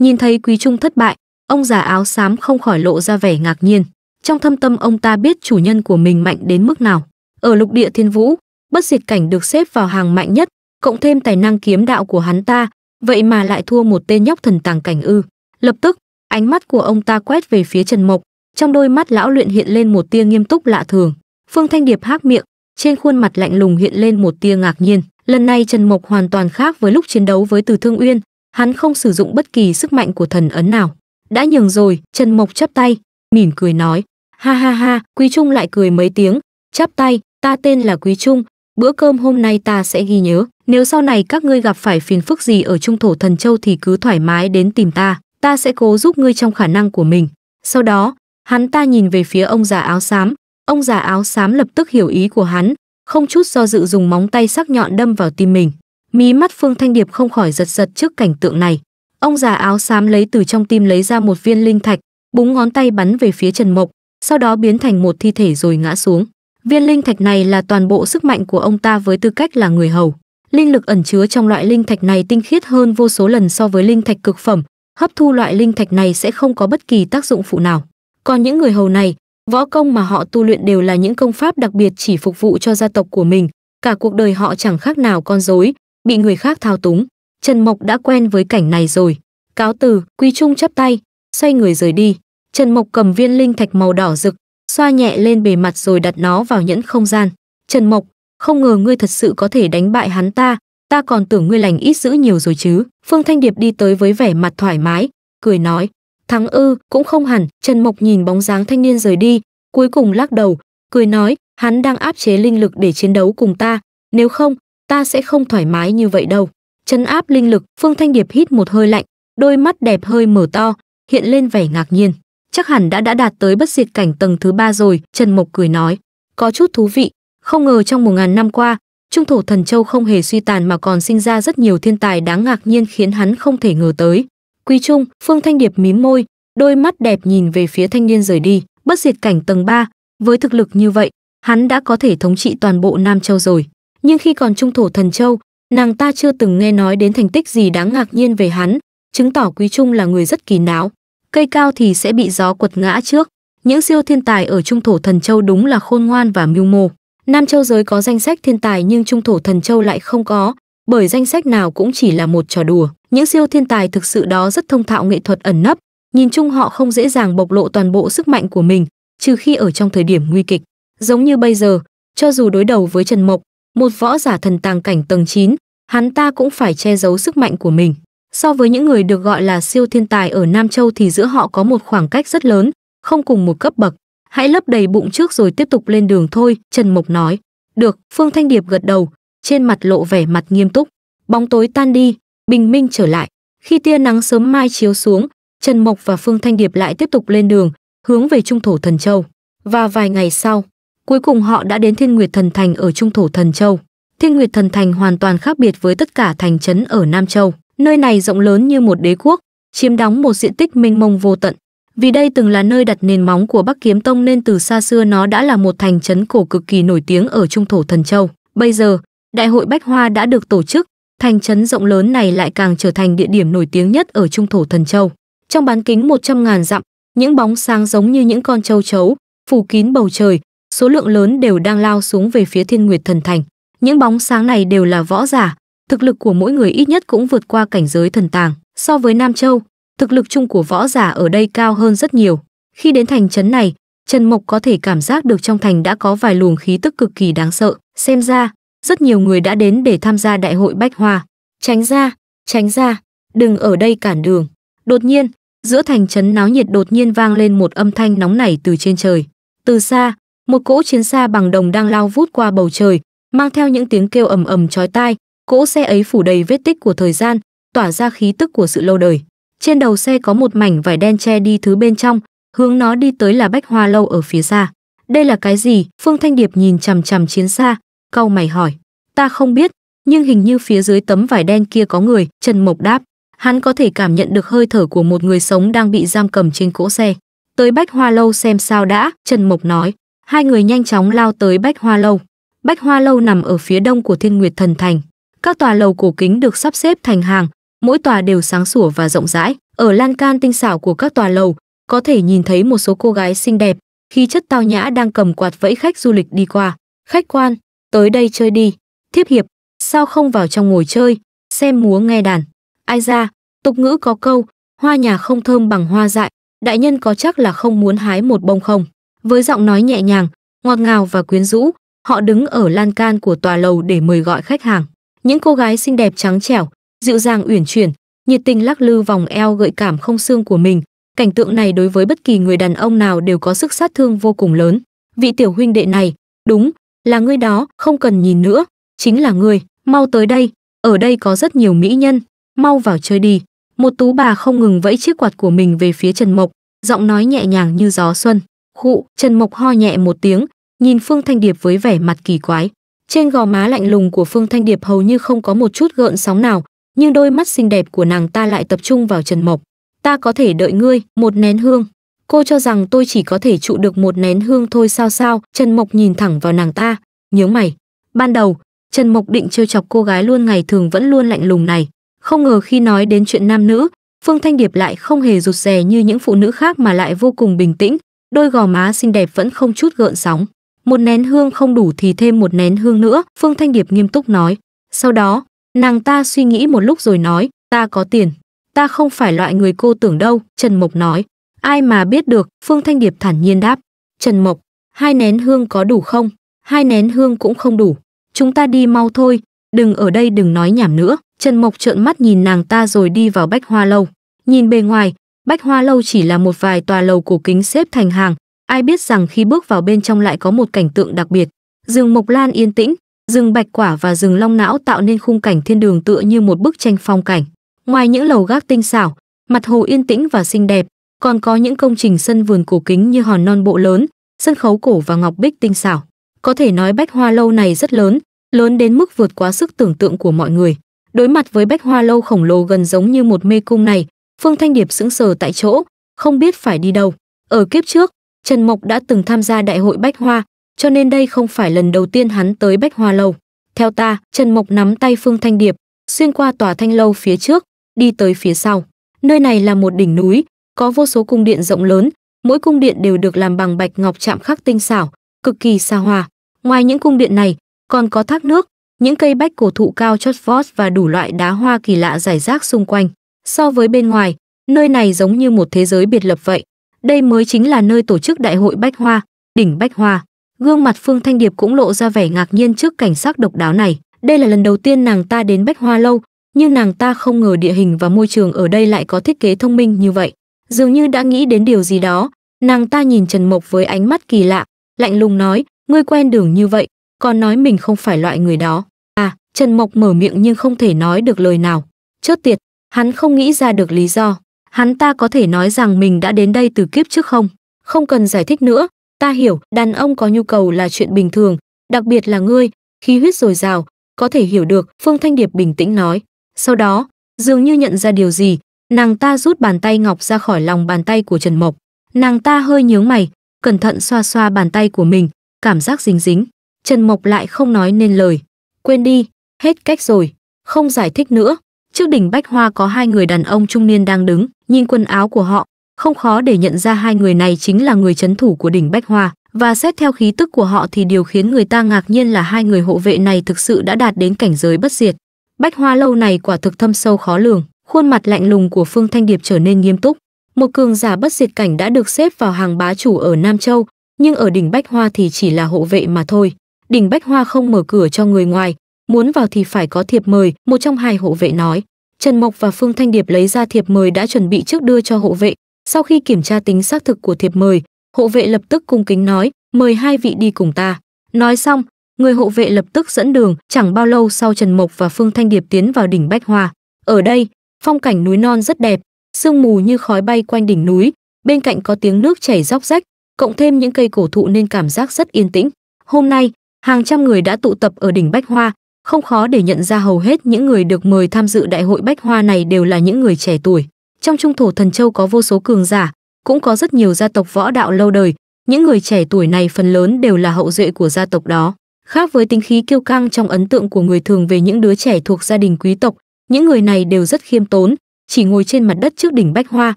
Nhìn thấy Quý Trung thất bại, ông già áo xám không khỏi lộ ra vẻ ngạc nhiên. Trong thâm tâm ông ta biết chủ nhân của mình mạnh đến mức nào. Ở lục địa thiên vũ, bất diệt cảnh được xếp vào hàng mạnh nhất, cộng thêm tài năng kiếm đạo của hắn ta, vậy mà lại thua một tên nhóc thần tàng cảnh ư. Lập tức, ánh mắt của ông ta quét về phía Trần Mộc, trong đôi mắt lão luyện hiện lên một tia nghiêm túc lạ thường. Phương Thanh Điệp hác miệng, trên khuôn mặt lạnh lùng hiện lên một tia ngạc nhiên. Lần này Trần Mộc hoàn toàn khác với lúc chiến đấu với Từ Thương Uyên, hắn không sử dụng bất kỳ sức mạnh của thần ấn nào đã nhường rồi trần mộc chắp tay mỉm cười nói ha ha ha quý trung lại cười mấy tiếng chắp tay ta tên là quý trung bữa cơm hôm nay ta sẽ ghi nhớ nếu sau này các ngươi gặp phải phiền phức gì ở trung thổ thần châu thì cứ thoải mái đến tìm ta ta sẽ cố giúp ngươi trong khả năng của mình sau đó hắn ta nhìn về phía ông già áo xám ông già áo xám lập tức hiểu ý của hắn không chút do dự dùng móng tay sắc nhọn đâm vào tim mình Mí mắt Phương Thanh Điệp không khỏi giật giật trước cảnh tượng này. Ông già áo xám lấy từ trong tim lấy ra một viên linh thạch, búng ngón tay bắn về phía Trần Mộc, sau đó biến thành một thi thể rồi ngã xuống. Viên linh thạch này là toàn bộ sức mạnh của ông ta với tư cách là người hầu. Linh lực ẩn chứa trong loại linh thạch này tinh khiết hơn vô số lần so với linh thạch cực phẩm, hấp thu loại linh thạch này sẽ không có bất kỳ tác dụng phụ nào. Còn những người hầu này, võ công mà họ tu luyện đều là những công pháp đặc biệt chỉ phục vụ cho gia tộc của mình, cả cuộc đời họ chẳng khác nào con rối, bị người khác thao túng. Trần Mộc đã quen với cảnh này rồi. Cáo từ, Quý Trung chắp tay, xoay người rời đi. Trần Mộc cầm viên linh thạch màu đỏ rực, xoa nhẹ lên bề mặt rồi đặt nó vào nhẫn không gian. Trần Mộc, không ngờ ngươi thật sự có thể đánh bại hắn ta, ta còn tưởng ngươi lành ít giữ nhiều rồi chứ. Phương Thanh Điệp đi tới với vẻ mặt thoải mái, cười nói. Thắng ư, cũng không hẳn, Trần Mộc nhìn bóng dáng thanh niên rời đi, cuối cùng lắc đầu, cười nói, hắn đang áp chế linh lực để chiến đấu cùng ta, nếu không, ta sẽ không thoải mái như vậy đâu. Chấn áp linh lực, Phương Thanh Điệp hít một hơi lạnh, đôi mắt đẹp hơi mở to, hiện lên vẻ ngạc nhiên. Chắc hẳn đã đã đạt tới bất diệt cảnh tầng thứ ba rồi, Trần Mộc cười nói. Có chút thú vị, không ngờ trong một ngàn năm qua, trung thổ thần châu không hề suy tàn mà còn sinh ra rất nhiều thiên tài đáng ngạc nhiên khiến hắn không thể ngờ tới. Quy Trung, Phương Thanh Điệp mím môi, đôi mắt đẹp nhìn về phía thanh niên rời đi, bất diệt cảnh tầng 3, với thực lực như vậy, hắn đã có thể thống trị toàn bộ Nam Châu rồi nhưng khi còn trung thổ thần châu, nàng ta chưa từng nghe nói đến thành tích gì đáng ngạc nhiên về hắn, chứng tỏ Quý Trung là người rất kỳ náo. Cây cao thì sẽ bị gió quật ngã trước. Những siêu thiên tài ở trung thổ thần châu đúng là khôn ngoan và mưu mô. Nam châu giới có danh sách thiên tài nhưng trung thổ thần châu lại không có, bởi danh sách nào cũng chỉ là một trò đùa. Những siêu thiên tài thực sự đó rất thông thạo nghệ thuật ẩn nấp, nhìn chung họ không dễ dàng bộc lộ toàn bộ sức mạnh của mình, trừ khi ở trong thời điểm nguy kịch. Giống như bây giờ, cho dù đối đầu với Trần Mộc, một võ giả thần tàng cảnh tầng 9, hắn ta cũng phải che giấu sức mạnh của mình. So với những người được gọi là siêu thiên tài ở Nam Châu thì giữa họ có một khoảng cách rất lớn, không cùng một cấp bậc. Hãy lấp đầy bụng trước rồi tiếp tục lên đường thôi, Trần Mộc nói. Được, Phương Thanh Điệp gật đầu, trên mặt lộ vẻ mặt nghiêm túc. Bóng tối tan đi, bình minh trở lại. Khi tia nắng sớm mai chiếu xuống, Trần Mộc và Phương Thanh Điệp lại tiếp tục lên đường, hướng về trung thổ Thần Châu. Và vài ngày sau, Cuối cùng họ đã đến Thiên Nguyệt Thần Thành ở Trung Thổ Thần Châu. Thiên Nguyệt Thần Thành hoàn toàn khác biệt với tất cả thành trấn ở Nam Châu. Nơi này rộng lớn như một đế quốc, chiếm đóng một diện tích mênh mông vô tận. Vì đây từng là nơi đặt nền móng của Bắc Kiếm Tông nên từ xa xưa nó đã là một thành trấn cổ cực kỳ nổi tiếng ở Trung Thổ Thần Châu. Bây giờ, Đại hội Bách Hoa đã được tổ chức, thành trấn rộng lớn này lại càng trở thành địa điểm nổi tiếng nhất ở Trung Thổ Thần Châu. Trong bán kính 100.000 dặm, những bóng sáng giống như những con châu chấu, phủ kín bầu trời, số lượng lớn đều đang lao xuống về phía Thiên Nguyệt Thần Thành. Những bóng sáng này đều là võ giả, thực lực của mỗi người ít nhất cũng vượt qua cảnh giới thần tàng. So với Nam Châu, thực lực chung của võ giả ở đây cao hơn rất nhiều. Khi đến thành trấn này, Trần Mộc có thể cảm giác được trong thành đã có vài luồng khí tức cực kỳ đáng sợ. Xem ra, rất nhiều người đã đến để tham gia đại hội Bách Hoa. Tránh ra, tránh ra, đừng ở đây cản đường. Đột nhiên, giữa thành trấn náo nhiệt đột nhiên vang lên một âm thanh nóng nảy từ trên trời. Từ xa, một cỗ chiến xa bằng đồng đang lao vút qua bầu trời mang theo những tiếng kêu ầm ầm chói tai cỗ xe ấy phủ đầy vết tích của thời gian tỏa ra khí tức của sự lâu đời trên đầu xe có một mảnh vải đen che đi thứ bên trong hướng nó đi tới là bách hoa lâu ở phía xa đây là cái gì phương thanh điệp nhìn chằm chằm chiến xa cau mày hỏi ta không biết nhưng hình như phía dưới tấm vải đen kia có người trần mộc đáp hắn có thể cảm nhận được hơi thở của một người sống đang bị giam cầm trên cỗ xe tới bách hoa lâu xem sao đã trần mộc nói Hai người nhanh chóng lao tới Bách Hoa Lâu. Bách Hoa Lâu nằm ở phía đông của Thiên Nguyệt Thần Thành. Các tòa lầu cổ kính được sắp xếp thành hàng, mỗi tòa đều sáng sủa và rộng rãi. Ở lan can tinh xảo của các tòa lầu, có thể nhìn thấy một số cô gái xinh đẹp, khi chất tao nhã đang cầm quạt vẫy khách du lịch đi qua. Khách quan, tới đây chơi đi. Thiếp hiệp, sao không vào trong ngồi chơi, xem múa nghe đàn. Ai ra, tục ngữ có câu, hoa nhà không thơm bằng hoa dại, đại nhân có chắc là không muốn hái một bông không? Với giọng nói nhẹ nhàng, ngọt ngào và quyến rũ, họ đứng ở lan can của tòa lầu để mời gọi khách hàng. Những cô gái xinh đẹp trắng trẻo, dịu dàng uyển chuyển, nhiệt tình lắc lư vòng eo gợi cảm không xương của mình. Cảnh tượng này đối với bất kỳ người đàn ông nào đều có sức sát thương vô cùng lớn. Vị tiểu huynh đệ này, đúng, là ngươi đó, không cần nhìn nữa, chính là ngươi, mau tới đây, ở đây có rất nhiều mỹ nhân, mau vào chơi đi. Một tú bà không ngừng vẫy chiếc quạt của mình về phía Trần Mộc, giọng nói nhẹ nhàng như gió xuân. Hụ, Trần Mộc ho nhẹ một tiếng, nhìn Phương Thanh Điệp với vẻ mặt kỳ quái. Trên gò má lạnh lùng của Phương Thanh Điệp hầu như không có một chút gợn sóng nào, nhưng đôi mắt xinh đẹp của nàng ta lại tập trung vào Trần Mộc. Ta có thể đợi ngươi, một nén hương. Cô cho rằng tôi chỉ có thể trụ được một nén hương thôi sao sao, Trần Mộc nhìn thẳng vào nàng ta, nhớ mày. Ban đầu, Trần Mộc định trêu chọc cô gái luôn ngày thường vẫn luôn lạnh lùng này. Không ngờ khi nói đến chuyện nam nữ, Phương Thanh Điệp lại không hề rụt rè như những phụ nữ khác mà lại vô cùng bình tĩnh, đôi gò má xinh đẹp vẫn không chút gợn sóng một nén hương không đủ thì thêm một nén hương nữa phương thanh điệp nghiêm túc nói sau đó nàng ta suy nghĩ một lúc rồi nói ta có tiền ta không phải loại người cô tưởng đâu trần mộc nói ai mà biết được phương thanh điệp thản nhiên đáp trần mộc hai nén hương có đủ không hai nén hương cũng không đủ chúng ta đi mau thôi đừng ở đây đừng nói nhảm nữa trần mộc trợn mắt nhìn nàng ta rồi đi vào bách hoa lâu nhìn bề ngoài Bách Hoa Lâu chỉ là một vài tòa lầu cổ kính xếp thành hàng, ai biết rằng khi bước vào bên trong lại có một cảnh tượng đặc biệt. Rừng Mộc Lan yên tĩnh, rừng Bạch Quả và rừng Long Não tạo nên khung cảnh thiên đường tựa như một bức tranh phong cảnh. Ngoài những lầu gác tinh xảo, mặt hồ yên tĩnh và xinh đẹp, còn có những công trình sân vườn cổ kính như hòn non bộ lớn, sân khấu cổ và ngọc bích tinh xảo. Có thể nói Bách Hoa Lâu này rất lớn, lớn đến mức vượt quá sức tưởng tượng của mọi người. Đối mặt với Bách Hoa Lâu khổng lồ gần giống như một mê cung này, Phương Thanh Điệp sững sờ tại chỗ, không biết phải đi đâu. Ở kiếp trước, Trần Mộc đã từng tham gia đại hội Bách Hoa, cho nên đây không phải lần đầu tiên hắn tới Bách Hoa Lâu. Theo ta, Trần Mộc nắm tay Phương Thanh Điệp, xuyên qua tòa thanh lâu phía trước, đi tới phía sau. Nơi này là một đỉnh núi, có vô số cung điện rộng lớn, mỗi cung điện đều được làm bằng bạch ngọc chạm khắc tinh xảo, cực kỳ xa hoa. Ngoài những cung điện này, còn có thác nước, những cây bách cổ thụ cao chót vót và đủ loại đá hoa kỳ lạ rải rác xung quanh. So với bên ngoài, nơi này giống như một thế giới biệt lập vậy. Đây mới chính là nơi tổ chức đại hội Bách Hoa, đỉnh Bách Hoa. Gương mặt Phương Thanh Điệp cũng lộ ra vẻ ngạc nhiên trước cảnh sắc độc đáo này. Đây là lần đầu tiên nàng ta đến Bách Hoa lâu, nhưng nàng ta không ngờ địa hình và môi trường ở đây lại có thiết kế thông minh như vậy. Dường như đã nghĩ đến điều gì đó, nàng ta nhìn Trần Mộc với ánh mắt kỳ lạ, lạnh lùng nói, ngươi quen đường như vậy, còn nói mình không phải loại người đó. À, Trần Mộc mở miệng nhưng không thể nói được lời nào. chớt tiệt, Hắn không nghĩ ra được lý do. Hắn ta có thể nói rằng mình đã đến đây từ kiếp trước không? Không cần giải thích nữa, ta hiểu, đàn ông có nhu cầu là chuyện bình thường, đặc biệt là ngươi, khí huyết dồi dào, có thể hiểu được, Phương Thanh Điệp bình tĩnh nói. Sau đó, dường như nhận ra điều gì, nàng ta rút bàn tay ngọc ra khỏi lòng bàn tay của Trần Mộc. Nàng ta hơi nhướng mày, cẩn thận xoa xoa bàn tay của mình, cảm giác dính dính. Trần Mộc lại không nói nên lời. Quên đi, hết cách rồi, không giải thích nữa. Trước đỉnh bách hoa có hai người đàn ông trung niên đang đứng, nhìn quần áo của họ, không khó để nhận ra hai người này chính là người chấn thủ của đỉnh bách hoa và xét theo khí tức của họ thì điều khiến người ta ngạc nhiên là hai người hộ vệ này thực sự đã đạt đến cảnh giới bất diệt. Bách hoa lâu này quả thực thâm sâu khó lường, khuôn mặt lạnh lùng của Phương Thanh Điệp trở nên nghiêm túc. Một cường giả bất diệt cảnh đã được xếp vào hàng bá chủ ở Nam Châu, nhưng ở đỉnh Bách Hoa thì chỉ là hộ vệ mà thôi. Đỉnh Bách Hoa không mở cửa cho người ngoài, muốn vào thì phải có thiệp mời một trong hai hộ vệ nói trần mộc và phương thanh điệp lấy ra thiệp mời đã chuẩn bị trước đưa cho hộ vệ sau khi kiểm tra tính xác thực của thiệp mời hộ vệ lập tức cung kính nói mời hai vị đi cùng ta nói xong người hộ vệ lập tức dẫn đường chẳng bao lâu sau trần mộc và phương thanh điệp tiến vào đỉnh bách hoa ở đây phong cảnh núi non rất đẹp sương mù như khói bay quanh đỉnh núi bên cạnh có tiếng nước chảy róc rách cộng thêm những cây cổ thụ nên cảm giác rất yên tĩnh hôm nay hàng trăm người đã tụ tập ở đỉnh bách hoa không khó để nhận ra hầu hết những người được mời tham dự đại hội bách hoa này đều là những người trẻ tuổi. Trong trung thổ thần châu có vô số cường giả, cũng có rất nhiều gia tộc võ đạo lâu đời, những người trẻ tuổi này phần lớn đều là hậu duệ của gia tộc đó. Khác với tính khí kiêu căng trong ấn tượng của người thường về những đứa trẻ thuộc gia đình quý tộc, những người này đều rất khiêm tốn, chỉ ngồi trên mặt đất trước đỉnh bách hoa,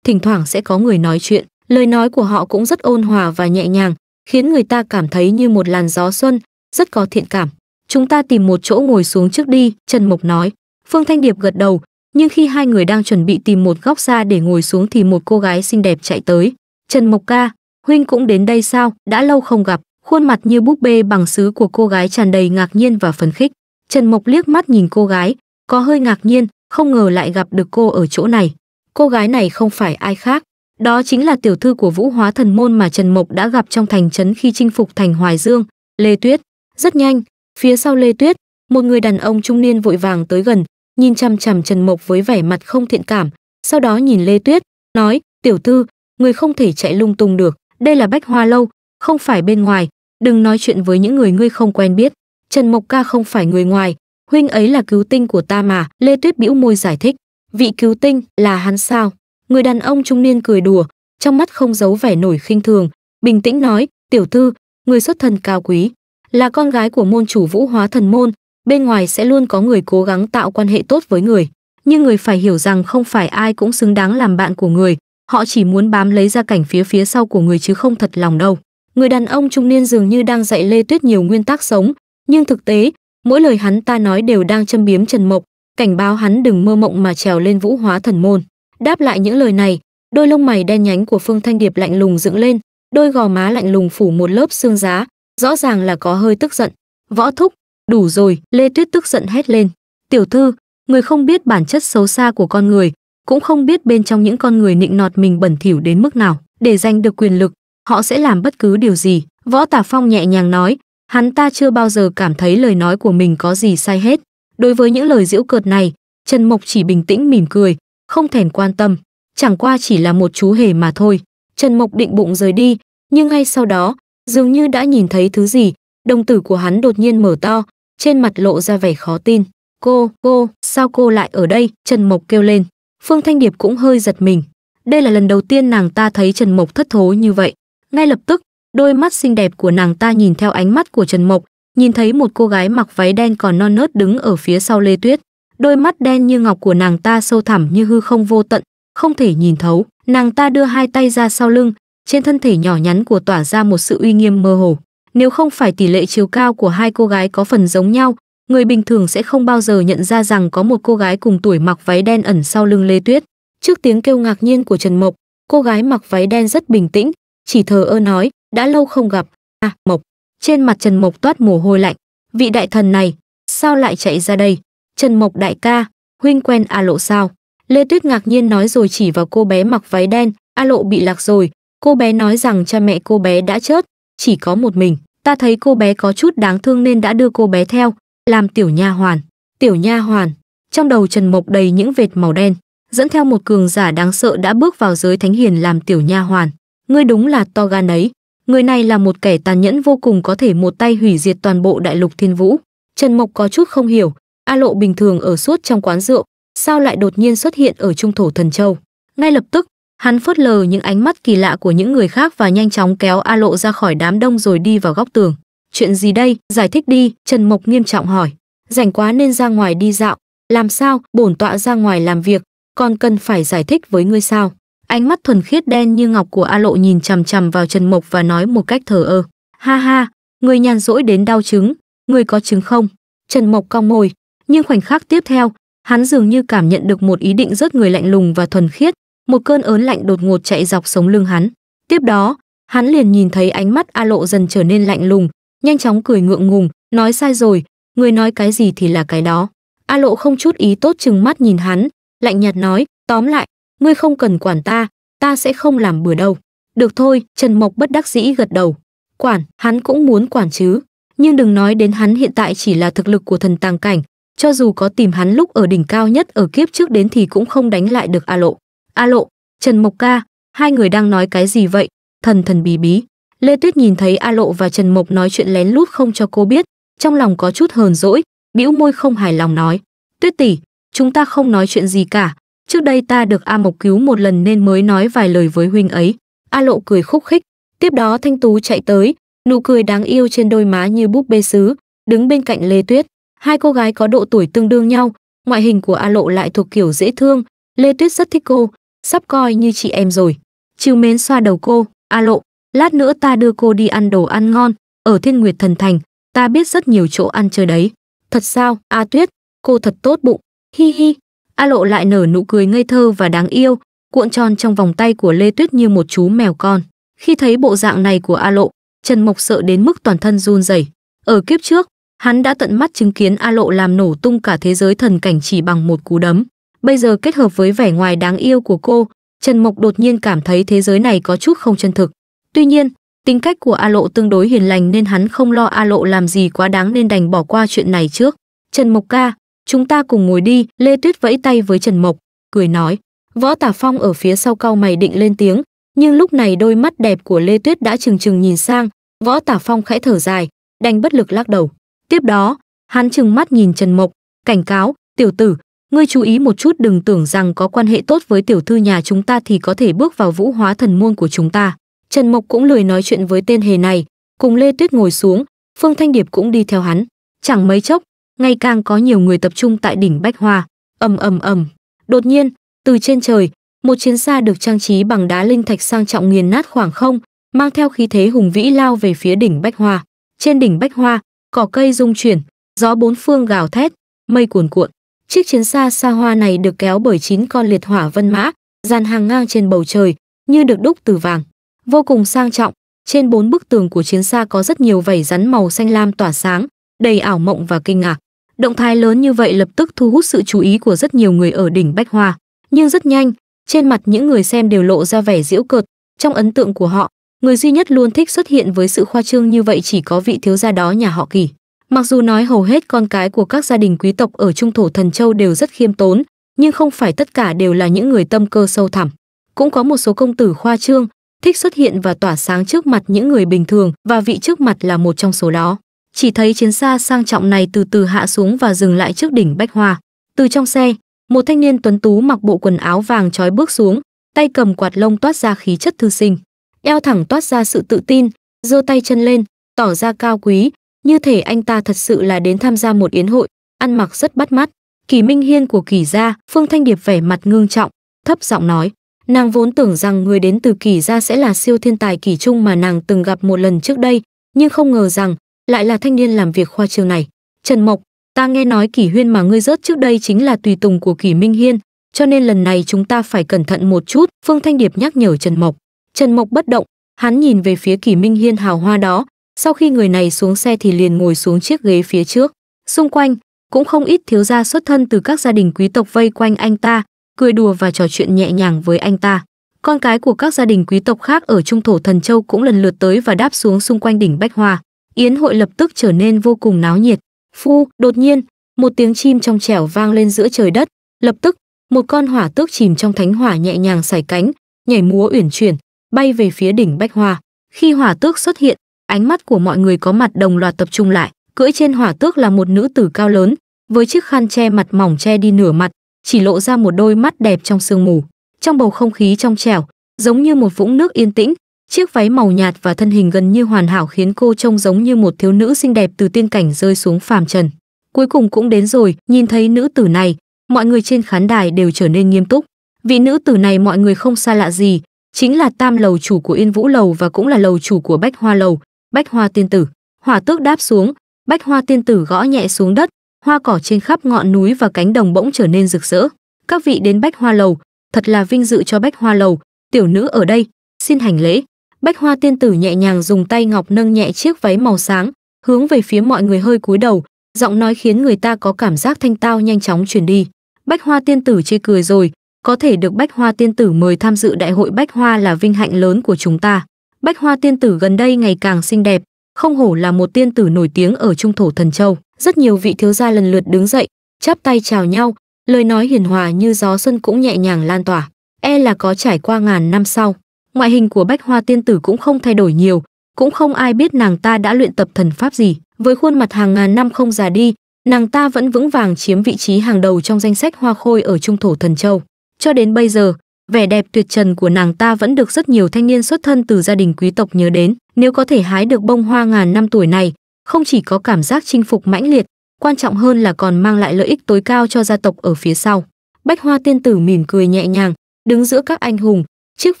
thỉnh thoảng sẽ có người nói chuyện, lời nói của họ cũng rất ôn hòa và nhẹ nhàng, khiến người ta cảm thấy như một làn gió xuân, rất có thiện cảm chúng ta tìm một chỗ ngồi xuống trước đi, Trần Mộc nói. Phương Thanh Điệp gật đầu, nhưng khi hai người đang chuẩn bị tìm một góc xa để ngồi xuống thì một cô gái xinh đẹp chạy tới. Trần Mộc ca, huynh cũng đến đây sao, đã lâu không gặp, khuôn mặt như búp bê bằng sứ của cô gái tràn đầy ngạc nhiên và phấn khích. Trần Mộc liếc mắt nhìn cô gái, có hơi ngạc nhiên, không ngờ lại gặp được cô ở chỗ này. Cô gái này không phải ai khác, đó chính là tiểu thư của Vũ Hóa Thần Môn mà Trần Mộc đã gặp trong thành trấn khi chinh phục thành Hoài Dương, Lê Tuyết. Rất nhanh, Phía sau Lê Tuyết, một người đàn ông trung niên vội vàng tới gần, nhìn chằm chằm Trần Mộc với vẻ mặt không thiện cảm, sau đó nhìn Lê Tuyết, nói, tiểu thư, người không thể chạy lung tung được, đây là bách hoa lâu, không phải bên ngoài, đừng nói chuyện với những người ngươi không quen biết. Trần Mộc ca không phải người ngoài, huynh ấy là cứu tinh của ta mà, Lê Tuyết bĩu môi giải thích. Vị cứu tinh là hắn sao? Người đàn ông trung niên cười đùa, trong mắt không giấu vẻ nổi khinh thường, bình tĩnh nói, tiểu thư, người xuất thân cao quý, là con gái của môn chủ Vũ Hóa Thần môn, bên ngoài sẽ luôn có người cố gắng tạo quan hệ tốt với người, nhưng người phải hiểu rằng không phải ai cũng xứng đáng làm bạn của người, họ chỉ muốn bám lấy ra cảnh phía phía sau của người chứ không thật lòng đâu. Người đàn ông trung niên dường như đang dạy Lê Tuyết nhiều nguyên tắc sống, nhưng thực tế, mỗi lời hắn ta nói đều đang châm biếm Trần Mộc, cảnh báo hắn đừng mơ mộng mà trèo lên Vũ Hóa Thần môn. Đáp lại những lời này, đôi lông mày đen nhánh của Phương Thanh Điệp lạnh lùng dựng lên, đôi gò má lạnh lùng phủ một lớp xương giá, rõ ràng là có hơi tức giận. Võ thúc, đủ rồi, Lê Tuyết tức giận hét lên. Tiểu thư, người không biết bản chất xấu xa của con người, cũng không biết bên trong những con người nịnh nọt mình bẩn thỉu đến mức nào. Để giành được quyền lực, họ sẽ làm bất cứ điều gì. Võ Tả Phong nhẹ nhàng nói, hắn ta chưa bao giờ cảm thấy lời nói của mình có gì sai hết. Đối với những lời giễu cợt này, Trần Mộc chỉ bình tĩnh mỉm cười, không thèm quan tâm. Chẳng qua chỉ là một chú hề mà thôi. Trần Mộc định bụng rời đi, nhưng ngay sau đó, dường như đã nhìn thấy thứ gì, đồng tử của hắn đột nhiên mở to, trên mặt lộ ra vẻ khó tin. Cô, cô, sao cô lại ở đây? Trần Mộc kêu lên. Phương Thanh Điệp cũng hơi giật mình. Đây là lần đầu tiên nàng ta thấy Trần Mộc thất thố như vậy. Ngay lập tức, đôi mắt xinh đẹp của nàng ta nhìn theo ánh mắt của Trần Mộc, nhìn thấy một cô gái mặc váy đen còn non nớt đứng ở phía sau Lê Tuyết. Đôi mắt đen như ngọc của nàng ta sâu thẳm như hư không vô tận, không thể nhìn thấu. Nàng ta đưa hai tay ra sau lưng, trên thân thể nhỏ nhắn của tỏa ra một sự uy nghiêm mơ hồ. Nếu không phải tỷ lệ chiều cao của hai cô gái có phần giống nhau, người bình thường sẽ không bao giờ nhận ra rằng có một cô gái cùng tuổi mặc váy đen ẩn sau lưng Lê Tuyết. Trước tiếng kêu ngạc nhiên của Trần Mộc, cô gái mặc váy đen rất bình tĩnh, chỉ thờ ơ nói, đã lâu không gặp, à, Mộc. Trên mặt Trần Mộc toát mồ hôi lạnh, vị đại thần này, sao lại chạy ra đây? Trần Mộc đại ca, huynh quen A Lộ sao? Lê Tuyết ngạc nhiên nói rồi chỉ vào cô bé mặc váy đen, A Lộ bị lạc rồi, Cô bé nói rằng cha mẹ cô bé đã chết, chỉ có một mình. Ta thấy cô bé có chút đáng thương nên đã đưa cô bé theo, làm tiểu nha hoàn. Tiểu nha hoàn, trong đầu Trần Mộc đầy những vệt màu đen, dẫn theo một cường giả đáng sợ đã bước vào giới thánh hiền làm tiểu nha hoàn. Ngươi đúng là to gan ấy. Người này là một kẻ tàn nhẫn vô cùng có thể một tay hủy diệt toàn bộ đại lục thiên vũ. Trần Mộc có chút không hiểu, A Lộ bình thường ở suốt trong quán rượu, sao lại đột nhiên xuất hiện ở trung thổ thần châu. Ngay lập tức, Hắn phớt lờ những ánh mắt kỳ lạ của những người khác và nhanh chóng kéo A Lộ ra khỏi đám đông rồi đi vào góc tường. Chuyện gì đây, giải thích đi, Trần Mộc nghiêm trọng hỏi. Rảnh quá nên ra ngoài đi dạo, làm sao, bổn tọa ra ngoài làm việc, còn cần phải giải thích với ngươi sao. Ánh mắt thuần khiết đen như ngọc của A Lộ nhìn chằm chằm vào Trần Mộc và nói một cách thờ ơ. Ha ha, ngươi nhàn rỗi đến đau trứng, ngươi có trứng không? Trần Mộc cong môi, nhưng khoảnh khắc tiếp theo, hắn dường như cảm nhận được một ý định rất người lạnh lùng và thuần khiết, một cơn ớn lạnh đột ngột chạy dọc sống lưng hắn tiếp đó hắn liền nhìn thấy ánh mắt a lộ dần trở nên lạnh lùng nhanh chóng cười ngượng ngùng nói sai rồi người nói cái gì thì là cái đó a lộ không chút ý tốt chừng mắt nhìn hắn lạnh nhạt nói tóm lại ngươi không cần quản ta ta sẽ không làm bừa đâu được thôi trần mộc bất đắc dĩ gật đầu quản hắn cũng muốn quản chứ nhưng đừng nói đến hắn hiện tại chỉ là thực lực của thần tàng cảnh cho dù có tìm hắn lúc ở đỉnh cao nhất ở kiếp trước đến thì cũng không đánh lại được a lộ A Lộ, Trần Mộc Ca, hai người đang nói cái gì vậy? Thần thần bí bí. Lê Tuyết nhìn thấy A Lộ và Trần Mộc nói chuyện lén lút không cho cô biết, trong lòng có chút hờn dỗi, bĩu môi không hài lòng nói: "Tuyết tỷ, chúng ta không nói chuyện gì cả, trước đây ta được A Mộc cứu một lần nên mới nói vài lời với huynh ấy." A Lộ cười khúc khích, tiếp đó Thanh Tú chạy tới, nụ cười đáng yêu trên đôi má như búp bê sứ, đứng bên cạnh Lê Tuyết. Hai cô gái có độ tuổi tương đương nhau, ngoại hình của A Lộ lại thuộc kiểu dễ thương, Lê Tuyết rất thích cô, sắp coi như chị em rồi. Chiều mến xoa đầu cô, a lộ, lát nữa ta đưa cô đi ăn đồ ăn ngon, ở Thiên Nguyệt Thần Thành, ta biết rất nhiều chỗ ăn chơi đấy. Thật sao, A Tuyết, cô thật tốt bụng, hi hi. A lộ lại nở nụ cười ngây thơ và đáng yêu, cuộn tròn trong vòng tay của Lê Tuyết như một chú mèo con. Khi thấy bộ dạng này của A lộ, Trần Mộc sợ đến mức toàn thân run rẩy. Ở kiếp trước, hắn đã tận mắt chứng kiến A lộ làm nổ tung cả thế giới thần cảnh chỉ bằng một cú đấm bây giờ kết hợp với vẻ ngoài đáng yêu của cô, Trần Mộc đột nhiên cảm thấy thế giới này có chút không chân thực. Tuy nhiên, tính cách của A Lộ tương đối hiền lành nên hắn không lo A Lộ làm gì quá đáng nên đành bỏ qua chuyện này trước. Trần Mộc ca, chúng ta cùng ngồi đi, Lê Tuyết vẫy tay với Trần Mộc, cười nói. Võ Tả Phong ở phía sau cau mày định lên tiếng, nhưng lúc này đôi mắt đẹp của Lê Tuyết đã trừng trừng nhìn sang, Võ Tả Phong khẽ thở dài, đành bất lực lắc đầu. Tiếp đó, hắn trừng mắt nhìn Trần Mộc, cảnh cáo, tiểu tử, ngươi chú ý một chút đừng tưởng rằng có quan hệ tốt với tiểu thư nhà chúng ta thì có thể bước vào vũ hóa thần môn của chúng ta trần mộc cũng lười nói chuyện với tên hề này cùng lê tuyết ngồi xuống phương thanh điệp cũng đi theo hắn chẳng mấy chốc ngày càng có nhiều người tập trung tại đỉnh bách hoa ầm ầm ầm đột nhiên từ trên trời một chiến xa được trang trí bằng đá linh thạch sang trọng nghiền nát khoảng không mang theo khí thế hùng vĩ lao về phía đỉnh bách hoa trên đỉnh bách hoa cỏ cây rung chuyển gió bốn phương gào thét mây cuồn cuộn Chiếc chiến xa xa hoa này được kéo bởi chín con liệt hỏa vân mã, dàn hàng ngang trên bầu trời, như được đúc từ vàng. Vô cùng sang trọng, trên bốn bức tường của chiến xa có rất nhiều vảy rắn màu xanh lam tỏa sáng, đầy ảo mộng và kinh ngạc. Động thái lớn như vậy lập tức thu hút sự chú ý của rất nhiều người ở đỉnh Bách Hoa. Nhưng rất nhanh, trên mặt những người xem đều lộ ra vẻ diễu cợt. Trong ấn tượng của họ, người duy nhất luôn thích xuất hiện với sự khoa trương như vậy chỉ có vị thiếu gia đó nhà họ Kỳ. Mặc dù nói hầu hết con cái của các gia đình quý tộc ở Trung Thổ Thần Châu đều rất khiêm tốn, nhưng không phải tất cả đều là những người tâm cơ sâu thẳm. Cũng có một số công tử khoa trương, thích xuất hiện và tỏa sáng trước mặt những người bình thường và vị trước mặt là một trong số đó. Chỉ thấy chiến xa sang trọng này từ từ hạ xuống và dừng lại trước đỉnh Bách Hoa. Từ trong xe, một thanh niên tuấn tú mặc bộ quần áo vàng trói bước xuống, tay cầm quạt lông toát ra khí chất thư sinh. Eo thẳng toát ra sự tự tin, giơ tay chân lên, tỏ ra cao quý, như thể anh ta thật sự là đến tham gia một yến hội, ăn mặc rất bắt mắt. Kỳ Minh Hiên của Kỳ gia, Phương Thanh Điệp vẻ mặt ngưng trọng, thấp giọng nói: "Nàng vốn tưởng rằng người đến từ Kỳ gia sẽ là siêu thiên tài Kỳ Trung mà nàng từng gặp một lần trước đây, nhưng không ngờ rằng lại là thanh niên làm việc khoa trương này. Trần Mộc, ta nghe nói Kỳ Huyên mà ngươi rớt trước đây chính là tùy tùng của Kỳ Minh Hiên, cho nên lần này chúng ta phải cẩn thận một chút." Phương Thanh Điệp nhắc nhở Trần Mộc. Trần Mộc bất động, hắn nhìn về phía Kỳ Minh Hiên hào hoa đó, sau khi người này xuống xe thì liền ngồi xuống chiếc ghế phía trước. Xung quanh, cũng không ít thiếu gia xuất thân từ các gia đình quý tộc vây quanh anh ta, cười đùa và trò chuyện nhẹ nhàng với anh ta. Con cái của các gia đình quý tộc khác ở Trung Thổ Thần Châu cũng lần lượt tới và đáp xuống xung quanh đỉnh Bách Hoa. Yến hội lập tức trở nên vô cùng náo nhiệt. Phu, đột nhiên, một tiếng chim trong trẻo vang lên giữa trời đất. Lập tức, một con hỏa tước chìm trong thánh hỏa nhẹ nhàng sải cánh, nhảy múa uyển chuyển, bay về phía đỉnh Bách Hoa. Khi hỏa tước xuất hiện, ánh mắt của mọi người có mặt đồng loạt tập trung lại cưỡi trên hỏa tước là một nữ tử cao lớn với chiếc khăn che mặt mỏng che đi nửa mặt chỉ lộ ra một đôi mắt đẹp trong sương mù trong bầu không khí trong trẻo giống như một vũng nước yên tĩnh chiếc váy màu nhạt và thân hình gần như hoàn hảo khiến cô trông giống như một thiếu nữ xinh đẹp từ tiên cảnh rơi xuống phàm trần cuối cùng cũng đến rồi nhìn thấy nữ tử này mọi người trên khán đài đều trở nên nghiêm túc vị nữ tử này mọi người không xa lạ gì chính là tam lầu chủ của yên vũ lầu và cũng là lầu chủ của bách hoa lầu bách hoa tiên tử hỏa tước đáp xuống bách hoa tiên tử gõ nhẹ xuống đất hoa cỏ trên khắp ngọn núi và cánh đồng bỗng trở nên rực rỡ các vị đến bách hoa lầu thật là vinh dự cho bách hoa lầu tiểu nữ ở đây xin hành lễ bách hoa tiên tử nhẹ nhàng dùng tay ngọc nâng nhẹ chiếc váy màu sáng hướng về phía mọi người hơi cúi đầu giọng nói khiến người ta có cảm giác thanh tao nhanh chóng chuyển đi bách hoa tiên tử chê cười rồi có thể được bách hoa tiên tử mời tham dự đại hội bách hoa là vinh hạnh lớn của chúng ta Bách Hoa tiên tử gần đây ngày càng xinh đẹp, không hổ là một tiên tử nổi tiếng ở trung thổ thần châu. Rất nhiều vị thiếu gia lần lượt đứng dậy, chắp tay chào nhau, lời nói hiền hòa như gió xuân cũng nhẹ nhàng lan tỏa. E là có trải qua ngàn năm sau, ngoại hình của Bách Hoa tiên tử cũng không thay đổi nhiều, cũng không ai biết nàng ta đã luyện tập thần pháp gì. Với khuôn mặt hàng ngàn năm không già đi, nàng ta vẫn vững vàng chiếm vị trí hàng đầu trong danh sách hoa khôi ở trung thổ thần châu. Cho đến bây giờ, Vẻ đẹp tuyệt trần của nàng ta vẫn được rất nhiều thanh niên xuất thân từ gia đình quý tộc nhớ đến, nếu có thể hái được bông hoa ngàn năm tuổi này, không chỉ có cảm giác chinh phục mãnh liệt, quan trọng hơn là còn mang lại lợi ích tối cao cho gia tộc ở phía sau. Bách Hoa tiên tử mỉm cười nhẹ nhàng, đứng giữa các anh hùng, chiếc